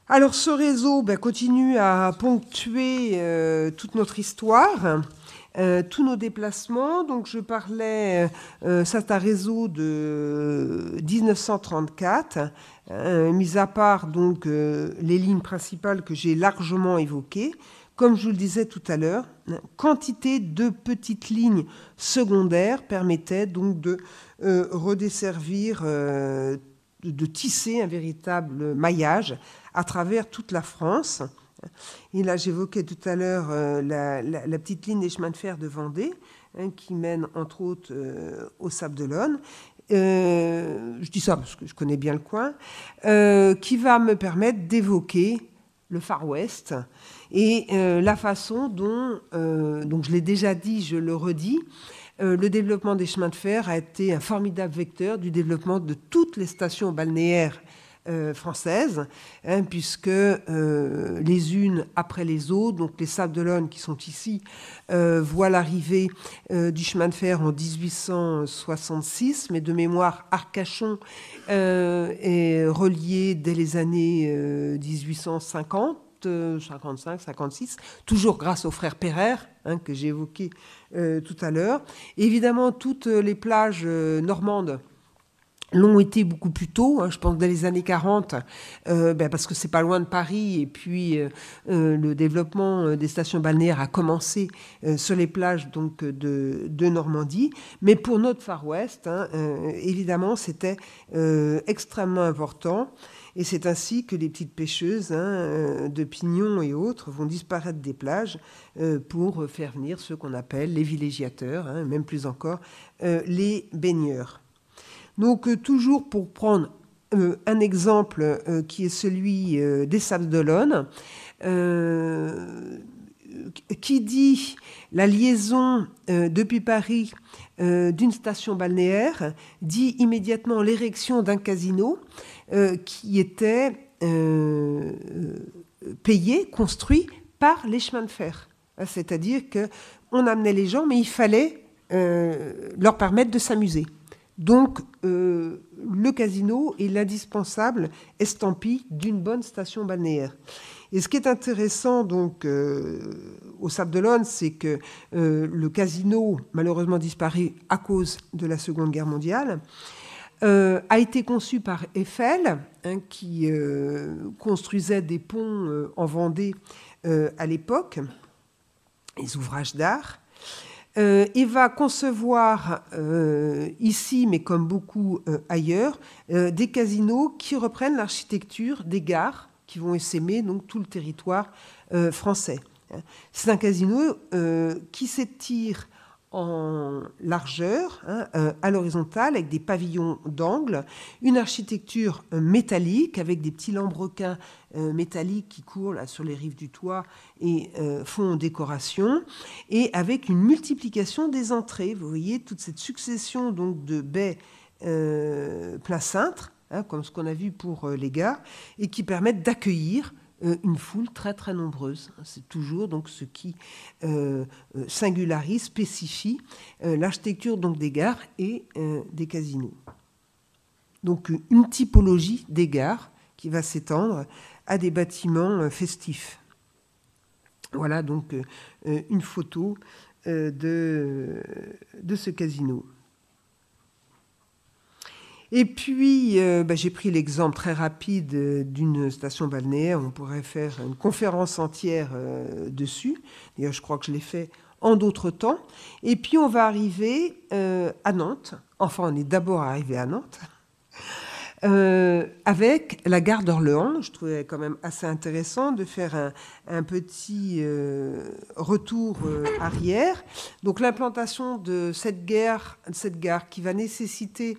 Speaker 1: Alors ce réseau ben, continue à ponctuer euh, toute notre histoire, tous nos déplacements. Donc je parlais, c'est un réseau de 1934, mis à part donc les lignes principales que j'ai largement évoquées. Comme je vous le disais tout à l'heure, quantité de petites lignes secondaires permettait donc de euh, redesservir, euh, de, tisser un véritable maillage à travers toute la France. Et là, j'évoquais tout à l'heure euh, la, petite ligne des chemins de fer de Vendée, hein, qui mène entre autres au Sable de Euh, je dis ça parce que je connais bien le coin, qui va me permettre d'évoquer le Far West, et euh, la façon dont, euh, je l'ai déjà dit, je le redis, euh, le développement des chemins de fer a été un formidable vecteur du développement de toutes les stations balnéaires françaises, hein, puisque les unes après les autres, donc les Sables d'Olonne qui sont ici, voient l'arrivée du chemin de fer en 1866, mais de mémoire, Arcachon est relié dès les années 1850 55, euh, 56, toujours grâce aux frères Pereire, hein, que j'ai évoqué euh, tout à l'heure. Évidemment, toutes euh, les plages normandes l'ont été beaucoup plus tôt, hein. je pense dans les années 40, ben, parce que c'est pas loin de Paris, et puis le développement des stations balnéaires a commencé sur les plages donc de, Normandie. Mais pour notre Far West, hein, évidemment, c'était extrêmement important. Et c'est ainsi que les petites pêcheuses hein, euh, de pignons et autres vont disparaître des plages euh, pour faire venir ce qu'on appelle les villégiateurs, hein, même plus encore, euh, les baigneurs. Donc toujours pour prendre un exemple qui est celui des Sables d'Olonne, qui dit la liaison depuis Paris d'une station balnéaire dit immédiatement l'érection d'un casino euh, qui était euh, payés, construits par les chemins de fer. C'est-à-dire qu'on amenait les gens, mais il fallait euh, leur permettre de s'amuser. Donc, euh, le casino est l'indispensable estampille d'une bonne station balnéaire. Et ce qui est intéressant donc au Sable d'Olonne, c'est que le casino malheureusement disparaît à cause de la Seconde Guerre mondiale. Euh, a été conçu par Eiffel, hein, qui euh, construisait des ponts euh, en Vendée à l'époque, des ouvrages d'art. et va concevoir ici, mais comme beaucoup ailleurs, des casinos qui reprennent l'architecture des gares qui vont essaimer donc tout le territoire français. C'est un casino qui s'étire en largeur, hein, euh, à l'horizontale, avec des pavillons d'angle, une architecture euh, métallique avec des petits lambrequins euh, métalliques qui courent sur les rives du toit et font décoration, et avec une multiplication des entrées. Vous voyez toute cette succession donc de baies euh, plein hein, comme ce qu'on a vu pour les gars et qui permettent d'accueillir euh, une foule très très nombreuse. Hein, c'est toujours donc ce qui euh, euh, singularise, spécifie l'architecture donc des gares et des casinos. Donc une typologie des gares qui va s'étendre à des bâtiments festifs. Voilà donc une photo de, de ce casino. Et puis, euh, bah, j'ai pris l'exemple très rapide euh, d'une station balnéaire. On pourrait faire une conférence entière euh, dessus. D'ailleurs, je crois que je l'ai fait en d'autres temps. Et puis, on va arriver à Nantes. Enfin, on est d'abord arrivé à Nantes. Euh, avec la gare d'Orléans. Je trouvais quand même assez intéressant de faire un, petit euh, retour euh, arrière. Donc l'implantation de cette gare, cette gare qui va nécessiter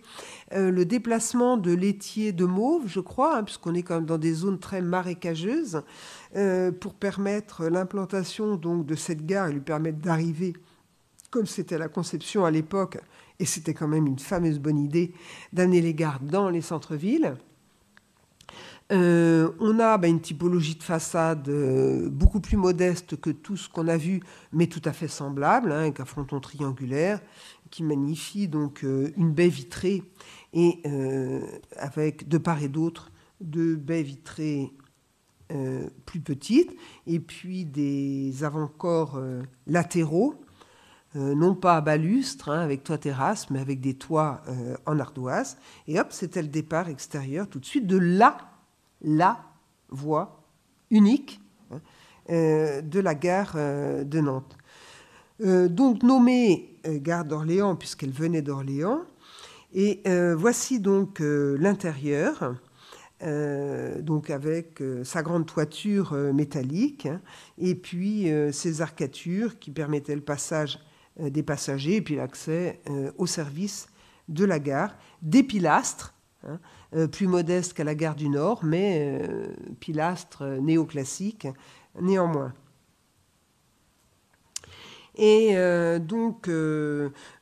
Speaker 1: le déplacement de laitiers de Mauve, je crois, hein, puisqu'on est quand même dans des zones très marécageuses, pour permettre l'implantation donc de cette gare et lui permettre d'arriver, comme c'était la conception à l'époque, et c'était quand même une fameuse bonne idée d'amener les gardes dans les centres-villes. Euh, on a bah, une typologie de façade euh, beaucoup plus modeste que tout ce qu'on a vu, mais tout à fait semblable, hein, avec un fronton triangulaire qui magnifie donc euh, une baie vitrée et avec de part et d'autre deux baies vitrées plus petites et puis des avant-corps latéraux euh, non pas à balustre, hein, avec toit terrasse, mais avec des toits euh, en ardoise. Et hop, c'était le départ extérieur tout de suite de la, la voie unique hein, euh, de la gare de Nantes. donc nommée gare d'Orléans, puisqu'elle venait d'Orléans. Et voici donc l'intérieur. donc avec sa grande toiture métallique hein, et puis ses arcatures qui permettaient le passage euh, des passagers et puis l'accès euh, au service de la gare, des pilastres, hein, euh, plus modestes qu'à la gare du Nord, mais pilastres néoclassiques néanmoins. Et donc,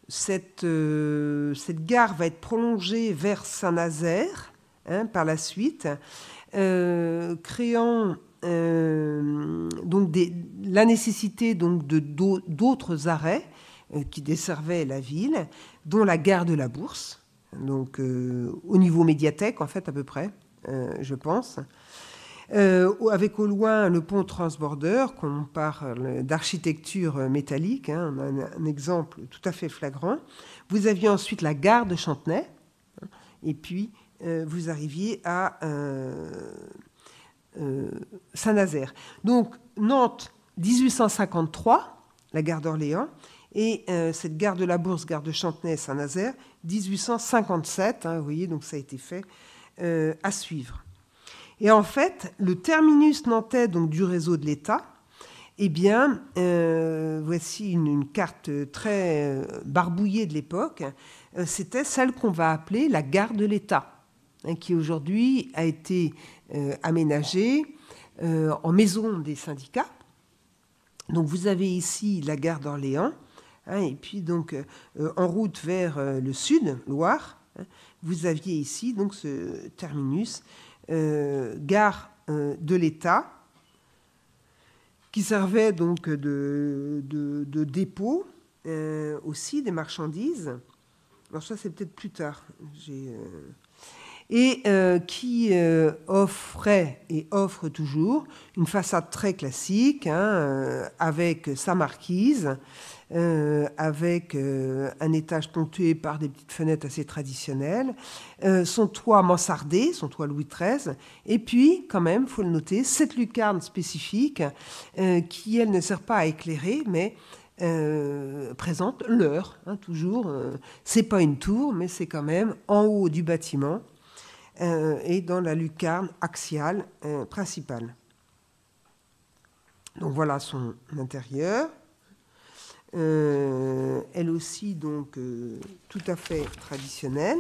Speaker 1: cette, cette, gare va être prolongée vers Saint-Nazaire hein, par la suite, créant donc la nécessité donc de d'autres arrêts euh, qui desservait la ville, dont la gare de la Bourse, donc euh, au niveau médiathèque en fait à peu près, euh, je pense. avec au loin le pont transborder, qu'on parle d'architecture métallique, hein, un, exemple tout à fait flagrant. Vous aviez ensuite la gare de Chantenay, hein, et puis vous arriviez à Saint-Nazaire. Donc Nantes, 1853, la gare d'Orléans, et euh, cette gare de la Bourse, gare de Chantenay-Saint-Nazaire, 1857, hein, vous voyez, donc ça a été fait euh, à suivre. Et en fait, le terminus nantais donc, du réseau de l'État, eh bien, euh, voici une, carte très barbouillée de l'époque, c'était celle qu'on va appeler la gare de l'État, hein, qui aujourd'hui a été aménagée en maison des syndicats. Donc vous avez ici la gare d'Orléans, Hein, et puis donc euh, euh, en route vers euh, le sud, Loire, hein, vous aviez ici donc ce terminus gare de l'État qui servait donc de, dépôt aussi des marchandises. Alors ça c'est peut-être plus tard. et qui offrait et offre toujours une façade très classique, hein, avec sa marquise euh, avec euh, un étage ponctué par des petites fenêtres assez traditionnelles, euh, son toit mansardé, son toit Louis XIII, et puis, quand même, faut le noter, cette lucarne spécifique qui, elle, ne sert pas à éclairer, mais présente l'heure, hein, toujours. c'est pas une tour, mais c'est quand même en haut du bâtiment et dans la lucarne axiale principale. Donc voilà son intérieur. Euh, elle aussi donc euh, tout à fait traditionnelle.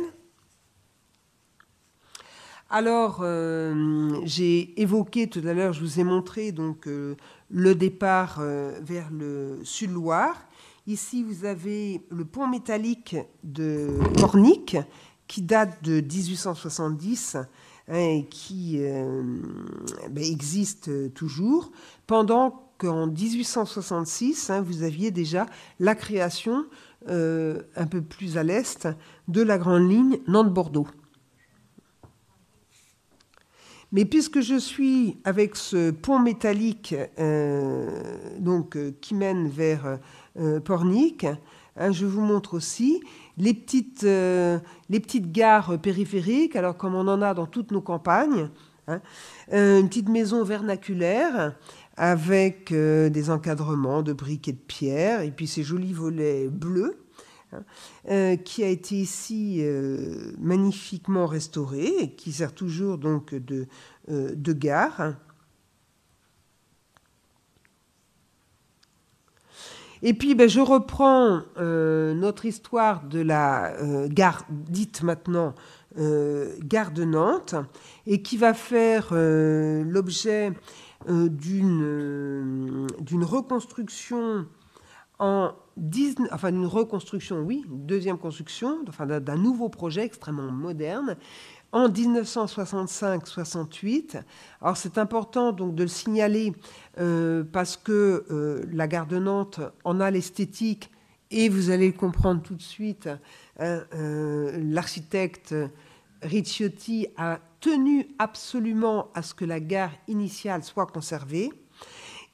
Speaker 1: Alors euh, j'ai évoqué tout à l'heure, je vous ai montré donc le départ vers le Sud Loire. Ici vous avez le pont métallique de Pornic qui date de 1870 hein, et qui ben, existe toujours pendant qu'en 1866, hein, vous aviez déjà la création, euh, un peu plus à l'est, de la grande ligne Nantes-Bordeaux. Mais puisque je suis avec ce pont métallique euh, donc, euh, qui mène vers Pornic, hein, je vous montre aussi les petites, les petites gares périphériques, alors comme on en a dans toutes nos campagnes. Hein, une petite maison vernaculaire avec euh, des encadrements de briques et de pierres, et puis ces jolis volets bleus, hein, euh, qui a été ici euh, magnifiquement restauré, et qui sert toujours donc de, de gare. Et puis, ben, je reprends notre histoire de la gare dite maintenant gare de Nantes, et qui va faire l'objet euh, euh, d'une reconstruction en enfin d'une reconstruction, oui, une deuxième construction, d'un nouveau projet extrêmement moderne en 1965-68. Alors c'est important donc de le signaler euh, parce que la gare de Nantes en a l'esthétique et vous allez le comprendre tout de suite. Hein, l'architecte Ricciotti a tenu absolument à ce que la gare initiale soit conservée.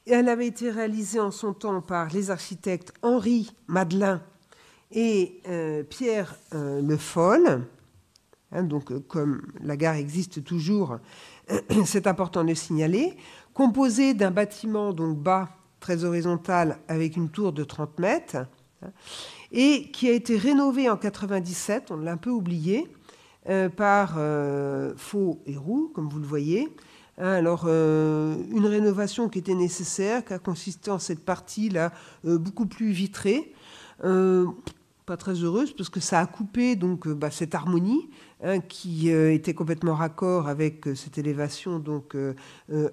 Speaker 1: Elle avait été réalisée en son temps par les architectes Henri Madelin et euh, Pierre euh, Le Foll. Hein, donc, euh, comme la gare existe toujours, c'est important de signaler. Composée d'un bâtiment donc bas, très horizontal, avec une tour de 30 mètres, hein, et qui a été rénovée en 1997, on l'a un peu oublié, euh, par euh, Faux et Roux, comme vous le voyez. Hein, alors, euh, une rénovation qui était nécessaire, qui a consisté en cette partie-là beaucoup plus vitrée. pas très heureuse parce que ça a coupé donc bah, cette harmonie qui euh, était complètement raccord avec euh, cette élévation donc euh,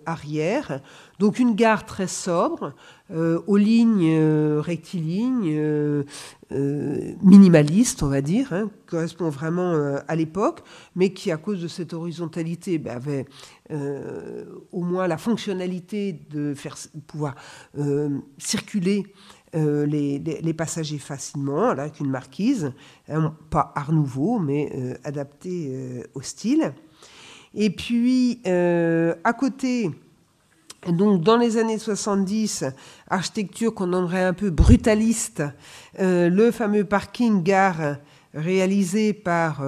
Speaker 1: arrière. Donc une gare très sobre, aux lignes rectilignes, minimaliste, on va dire, hein, correspond vraiment à l'époque, mais qui, à cause de cette horizontalité, ben, avait au moins la fonctionnalité de faire pouvoir circuler euh, les, passagers facilement, hein, avec une marquise, hein, pas art nouveau, mais euh, adapté euh, au style. Et puis, à côté, donc, dans les années 70, architecture qu'on nommerait un peu brutaliste, le fameux parking gare réalisé par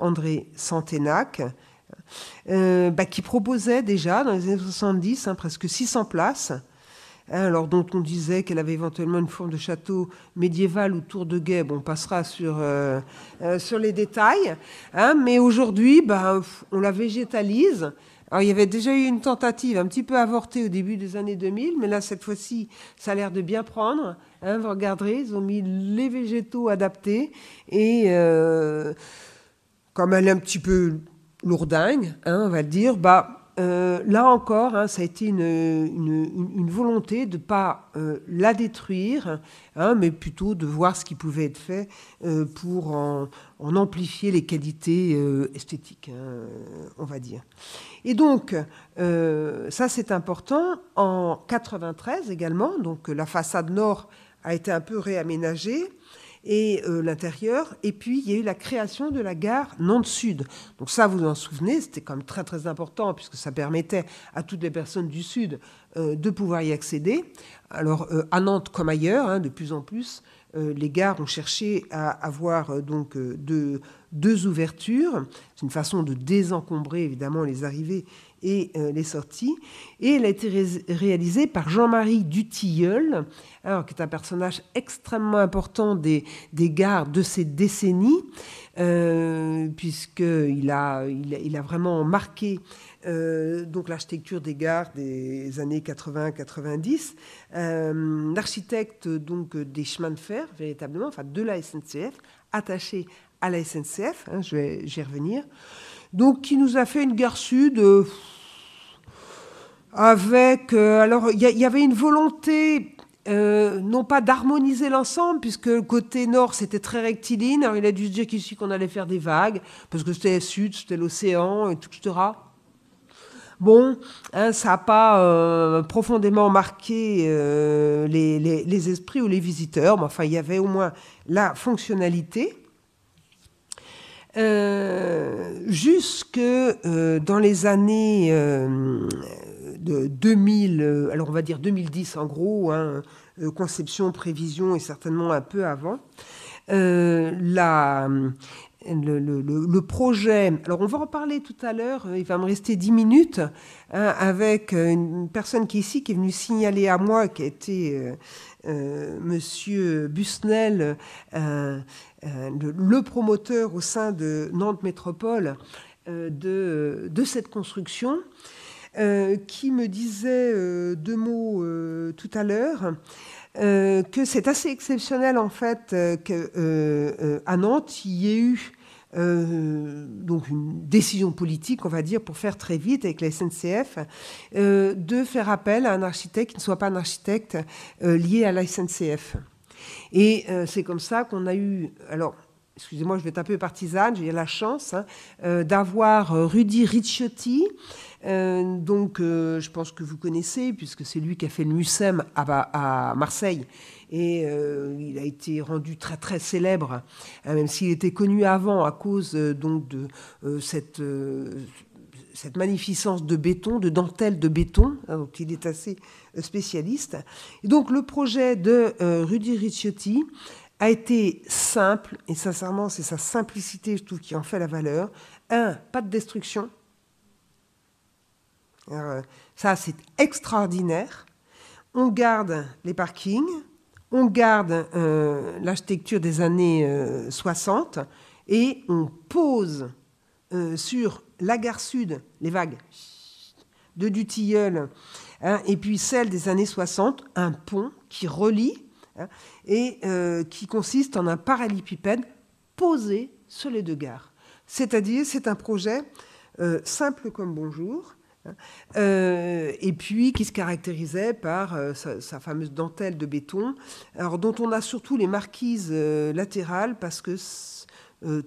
Speaker 1: André Santénac bah, qui proposait déjà dans les années 70 hein, presque 600 places alors dont on disait qu'elle avait éventuellement une forme de château médiéval ou tour de guet. on passera sur, euh, euh, sur les détails. Hein. mais aujourd'hui, ben, on la végétalise. Alors, il y avait déjà eu une tentative un petit peu avortée au début des années 2000, mais là, cette fois-ci, ça a l'air de bien prendre. Hein. vous regarderez, ils ont mis les végétaux adaptés. Et euh, comme elle est un petit peu lourdingue, hein, on va le dire, bah, euh, là encore, hein, ça a été une, volonté de ne pas euh, la détruire, hein, mais plutôt de voir ce qui pouvait être fait euh, pour en, amplifier les qualités esthétiques, hein, on va dire. Et donc, ça c'est important, en 93 également, donc la façade nord a été un peu réaménagée, et euh, l'intérieur. Et puis, il y a eu la création de la gare Nantes-Sud. Donc ça, vous en souvenez, c'était quand même très très important puisque ça permettait à toutes les personnes du Sud euh, de pouvoir y accéder. Alors, euh, à Nantes comme ailleurs, hein, de plus en plus, les gares ont cherché à avoir donc deux ouvertures. C'est une façon de désencombrer évidemment les arrivées et euh, les sorties. Et elle a été réalisée par Jean-Marie Dutilleul, alors, qui est un personnage extrêmement important des, des gares de ces décennies, euh, puisqu'il a, il a, il a, vraiment marqué euh, donc l'architecture des gares des années 80-90. Euh, L'architecte donc des chemins de fer, véritablement, enfin de la SNCF, attaché à la SNCF, hein, je vais j'y revenir donc qui nous a fait une guerre sud euh, avec. Euh, alors, il y, avait une volonté. Euh, non pas d'harmoniser l'ensemble, puisque le côté nord c'était très rectiligne, alors il a dû se dire qu'ici qu'on allait faire des vagues, parce que c'était sud, c'était l'océan, et etc. Bon, hein, ça n'a pas profondément marqué les, les esprits ou les visiteurs, mais enfin il y avait au moins la fonctionnalité. Euh, jusque euh, dans les années 2000, euh, alors on va dire 2010 en gros, hein, conception, prévision et certainement un peu avant, la, le, projet. Alors, on va en parler tout à l'heure. Il va me rester 10 minutes hein, avec une personne qui est ici, qui est venue signaler à moi, qui a été Monsieur Busnel, euh, le, promoteur au sein de Nantes Métropole euh, de, cette construction. Euh, qui me disait deux mots tout à l'heure. que c'est assez exceptionnel en fait qu'à Nantes il y ait eu donc une décision politique, on va dire, pour faire très vite avec la SNCF, de faire appel à un architecte qui ne soit pas un architecte lié à la SNCF. Et euh, c'est comme ça qu'on a eu, alors, excusez-moi, je vais être un peu partisane, j'ai la chance hein, euh, d'avoir euh, Rudy Ricciotti, donc je pense que vous connaissez, puisque c'est lui qui a fait le MUSEM à, à Marseille. Et il a été rendu très très célèbre, hein, même s'il était connu avant à cause donc de cette cette magnificence de béton, de dentelle de béton, hein, donc il est assez euh, spécialiste. Et donc le projet de Rudi euh, Rudy Ricciotti a été simple, et sincèrement c'est sa simplicité, je qui en fait la valeur. Un, pas de destruction. Euh, ça c'est extraordinaire. On garde les parkings, on garde l'architecture des années 60 et on pose sur la gare sud, les vagues de Dutilleul, hein, et puis celle des années 60, un pont qui relie hein, et euh, qui consiste en un parallépipède posé sur les deux gares. C'est-à-dire, c'est un projet euh, simple comme bonjour, hein, euh, et puis qui se caractérisait par sa, fameuse dentelle de béton, alors dont on a surtout les marquises latérales parce que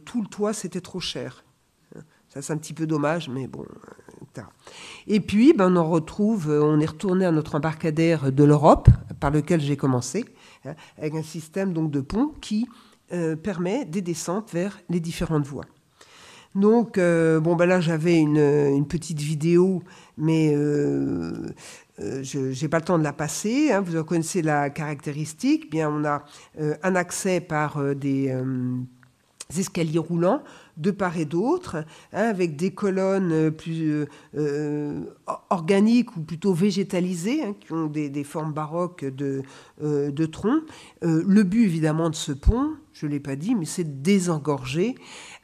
Speaker 1: tout le toit c'était trop cher. Ça, c'est un petit peu dommage, mais bon. Euh, Et puis, ben, on retrouve, euh, on est retourné à notre embarcadère de l'Europe, par lequel j'ai commencé, hein, avec un système donc de pont qui euh, permet des descentes vers les différentes voies. Donc, bon, ben là, j'avais une, petite vidéo, mais je n'ai pas le temps de la passer. Hein. vous en connaissez la caractéristique. Bien, on a un accès par des escaliers roulants de part et d'autre, hein, avec des colonnes euh, plus euh, euh, organiques ou plutôt végétalisées, hein, qui ont des, formes baroques de, troncs. le but évidemment de ce pont, je ne l'ai pas dit, mais c'est de désengorger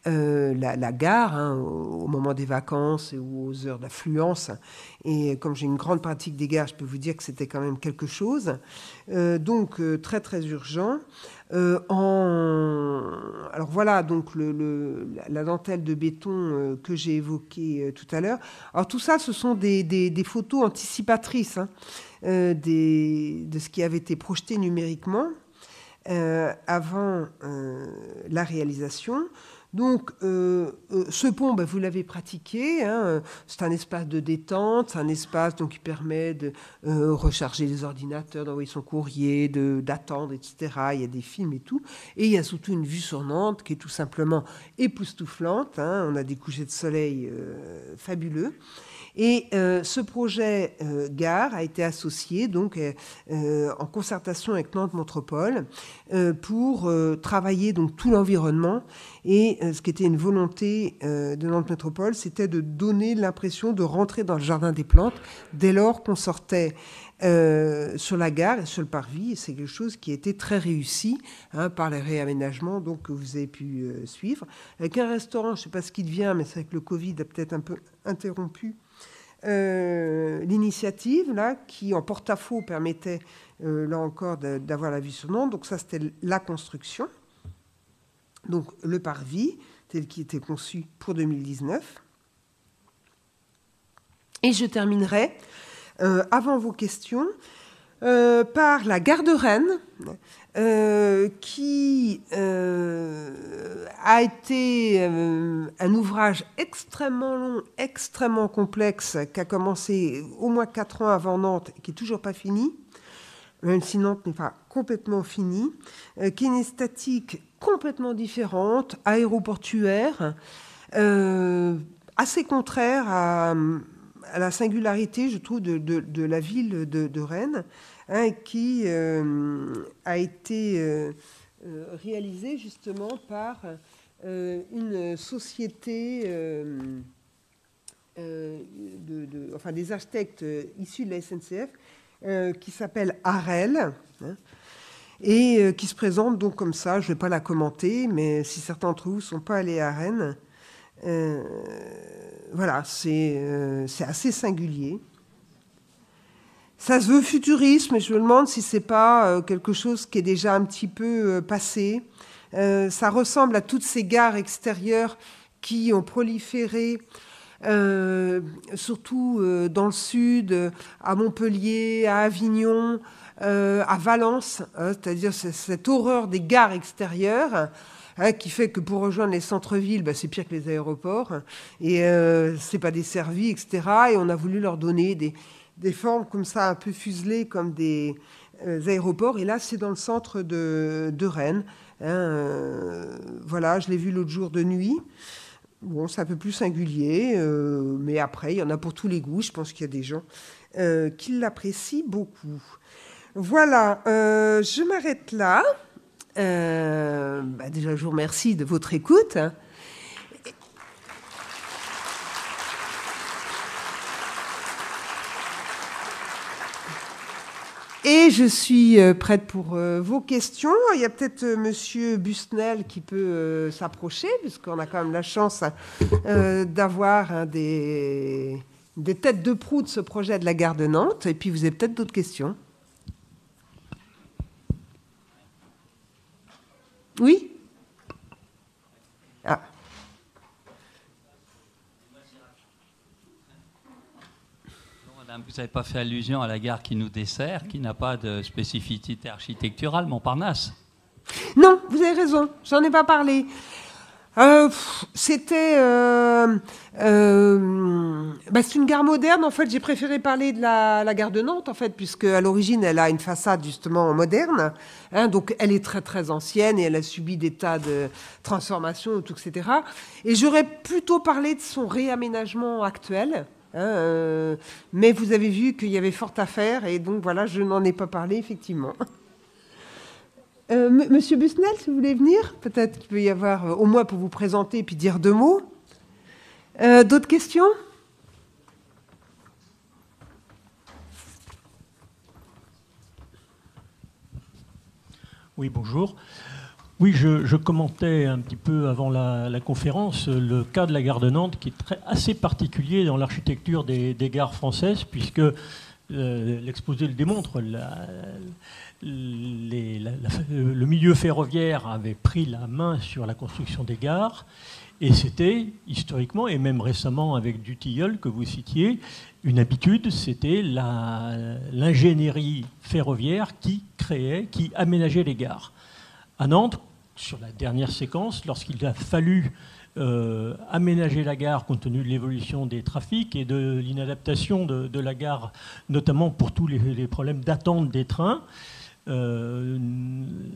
Speaker 1: euh, la, gare hein, au, moment des vacances ou aux heures d'affluence. Et comme j'ai une grande pratique des gares, je peux vous dire que c'était quand même quelque chose. Euh, donc euh, très très urgent. en... Alors voilà, donc le, la dentelle de béton que j'ai évoquée tout à l'heure. Alors tout ça, ce sont des, photos anticipatrices hein, des, de ce qui avait été projeté numériquement avant la réalisation. Donc, euh, euh, ce pont, ben, vous l'avez pratiqué. Hein. c'est un espace de détente, un espace donc, qui permet de euh, recharger les ordinateurs, d'envoyer son courrier, d'attendre, etc. Il y a des films et tout. Et il y a surtout une vue sur Nantes qui est tout simplement époustouflante. Hein. on a des couchers de soleil fabuleux. Et euh, ce projet euh, Gare a été associé donc euh, en concertation avec Nantes Métropole pour travailler donc tout l'environnement. Et ce qui était une volonté de Nantes Métropole, c'était de donner l'impression de rentrer dans le jardin des plantes dès lors qu'on sortait. sur la gare et sur le parvis. C'est quelque chose qui a été très réussi hein, par les réaménagements donc, que vous avez pu suivre. Avec un restaurant, je ne sais pas ce qui devient, mais c'est vrai que le Covid a peut-être un peu interrompu euh, l'initiative, là, qui en porte-à-faux permettait, euh, là encore, d'avoir la vue sur Nantes. Donc ça, c'était la construction. Donc le parvis, tel qu'il était conçu pour 2019. Et je terminerai, euh, avant vos questions, par la gare de Rennes. Euh, qui euh, a été euh, un ouvrage extrêmement long, extrêmement complexe, qui a commencé au moins quatre ans avant Nantes, et qui n'est toujours pas fini, même si Nantes n'est pas complètement fini qui est une statique complètement différente, aéroportuaire, assez contraire à, à, la singularité, je trouve, de, la ville de, de Rennes qui euh, a été euh, euh, réalisé justement par une société... enfin, des architectes issus de la SNCF qui s'appelle Arel hein, et qui se présente donc comme ça. Je ne vais pas la commenter, mais si certains d'entre vous ne sont pas allés à Rennes, voilà, c'est assez singulier. Ça se veut futuriste, mais je me demande si c'est pas euh, quelque chose qui est déjà un petit peu euh, passé. Euh, ça ressemble à toutes ces gares extérieures qui ont proliféré, surtout dans le sud, à Montpellier, à Avignon, à Valence, hein, c'est-à-dire cette horreur des gares extérieures. Hein, qui fait que pour rejoindre les centres-villes, bah, c'est pire que les aéroports, hein, Et et c'est pas desservi, etc. Et on a voulu leur donner des, des formes comme ça un peu fuselées comme des euh, aéroports. Et là, c'est dans le centre de, Rennes. Hein, euh, voilà, je l'ai vu l'autre jour de nuit. Bon, c'est un peu plus singulier, euh, mais après, il y en a pour tous les goûts. Je pense qu'il y a des gens qui l'apprécient beaucoup. Voilà, je m'arrête là. Bah, déjà, je vous remercie de votre écoute. Hein. Et je suis euh, prête pour euh, vos questions. Il y a peut-être euh, Monsieur Busnel qui peut s'approcher, puisqu'on a quand même la chance d'avoir des, têtes de proue de ce projet de la gare de Nantes. Et puis vous avez peut-être d'autres questions. Oui
Speaker 2: Madame, vous n'avez pas fait allusion à la gare qui nous dessert, qui n'a pas de spécificité architecturale, Montparnasse.
Speaker 1: Non, vous avez raison, j'en ai pas parlé. Euh, c'était. Euh, euh, bah, c'est une gare moderne, en fait. J'ai préféré parler de la, gare de Nantes, en fait, puisque à l'origine, elle a une façade justement moderne. Hein, donc, elle est très, très ancienne et elle a subi des tas de transformations, etc. Et j'aurais plutôt parlé de son réaménagement actuel. Hein, euh, mais vous avez vu qu'il y avait fort à faire et donc voilà, je n'en ai pas parlé effectivement. Euh, monsieur Busnel, si vous voulez venir, peut-être qu'il peut y avoir euh, au moins pour vous présenter et puis dire deux mots. D'autres questions
Speaker 2: Oui, bonjour. Oui, je, commentais un petit peu avant la, conférence le cas de la gare de Nantes qui est très, assez particulier dans l'architecture des, gares françaises puisque euh, l'exposé le démontre. le milieu ferroviaire avait pris la main sur la construction des gares et c'était historiquement et même récemment avec Dutilleul que vous citiez une habitude, c'était l'ingénierie ferroviaire qui créait, qui aménageait les gares. À Nantes, sur la dernière séquence, lorsqu'il a fallu euh, aménager la gare compte tenu de l'évolution des trafics et de l'inadaptation de, la gare, notamment pour tous les, problèmes d'attente des trains. Euh,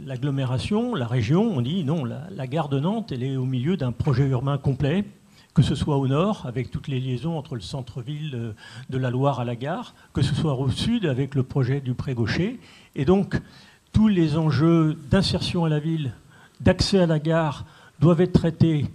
Speaker 2: l'agglomération, la région, on dit non, la, la, gare de Nantes, elle est au milieu d'un projet urbain complet, que ce soit au nord, avec toutes les liaisons entre le centre-ville de la Loire à la gare, que ce soit au sud, avec le projet du Pré-Gaucher. Et donc, tous les enjeux d'insertion à la ville, d'accès à la gare doivent être traités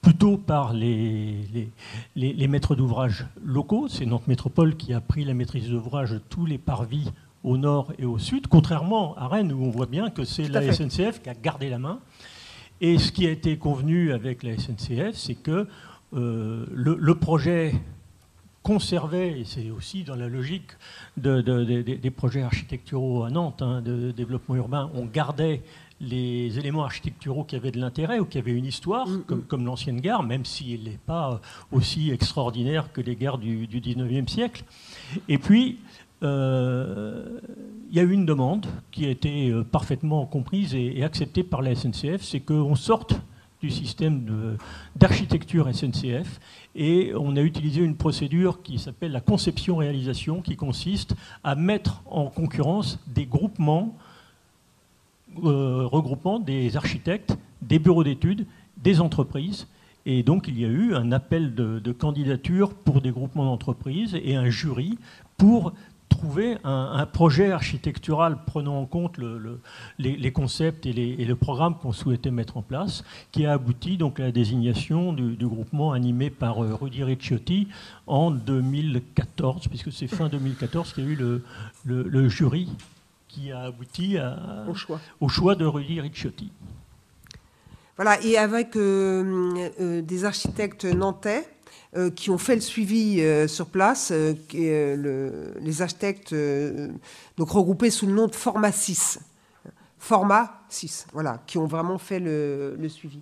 Speaker 2: plutôt par les, les, maîtres d'ouvrage locaux. C'est notre métropole qui a pris la maîtrise d'ouvrage de tous les parvis au nord et au sud, contrairement à Rennes où on voit bien que c'est la SNCF qui a gardé la main. Et ce qui a été convenu avec la SNCF, c'est que euh, le, projet conservait, et c'est aussi dans la logique de, des projets architecturaux à Nantes, hein, de développement urbain, on gardait les éléments architecturaux qui avaient de l'intérêt ou qui avaient une histoire, mm, mm. comme, l'ancienne gare, même s'il n'est pas euh, aussi extraordinaire que les gares du, du 19e siècle. Et puis, euh, il y a eu une demande qui a été euh, parfaitement comprise et, et acceptée par la SNCF, c'est qu'on sorte du système d'architecture SNCF et on a utilisé une procédure qui s'appelle la conception-réalisation qui consiste à mettre en concurrence des groupements euh, regroupement des architectes, des bureaux d'études, des entreprises. Et donc il y a eu un appel de, candidature pour des groupements d'entreprises et un jury pour trouver un, projet architectural prenant en compte les, concepts et, le programme qu'on souhaitait mettre en place, qui a abouti donc à la désignation du, groupement animé par euh, Rudy Ricciotti en 2014, puisque c'est fin 2014 qu'il y a eu le jury qui a abouti au, choix. au, choix. de Rudy Ricciotti.
Speaker 1: Voilà, et avec euh, euh, des architectes nantais euh, qui ont fait le suivi sur place, les architectes donc regroupés sous le nom de Format 6. Format 6, voilà, qui ont vraiment fait le suivi.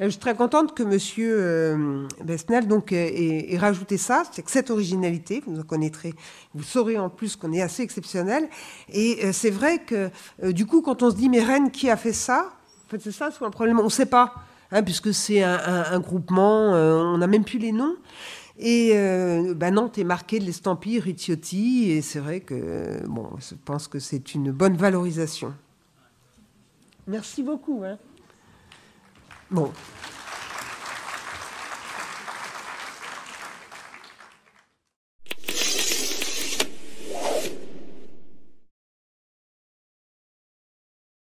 Speaker 1: Euh, je suis très contente que M. Euh, Besnel donc, euh, ait, rajouté ça, c'est que cette originalité, vous en connaîtrez, vous saurez en plus qu'on est assez exceptionnel. Et c'est vrai que, du coup, quand on se dit, mais Reine, qui a fait ça En fait, c'est ça, c'est un problème, on ne sait pas, hein, puisque c'est un, groupement, on n'a même plus les noms. Et bah, Nantes est marquée de l'estampille Ricciotti, et c'est vrai que bon, je pense que c'est une bonne valorisation. Merci beaucoup. Hein. 不。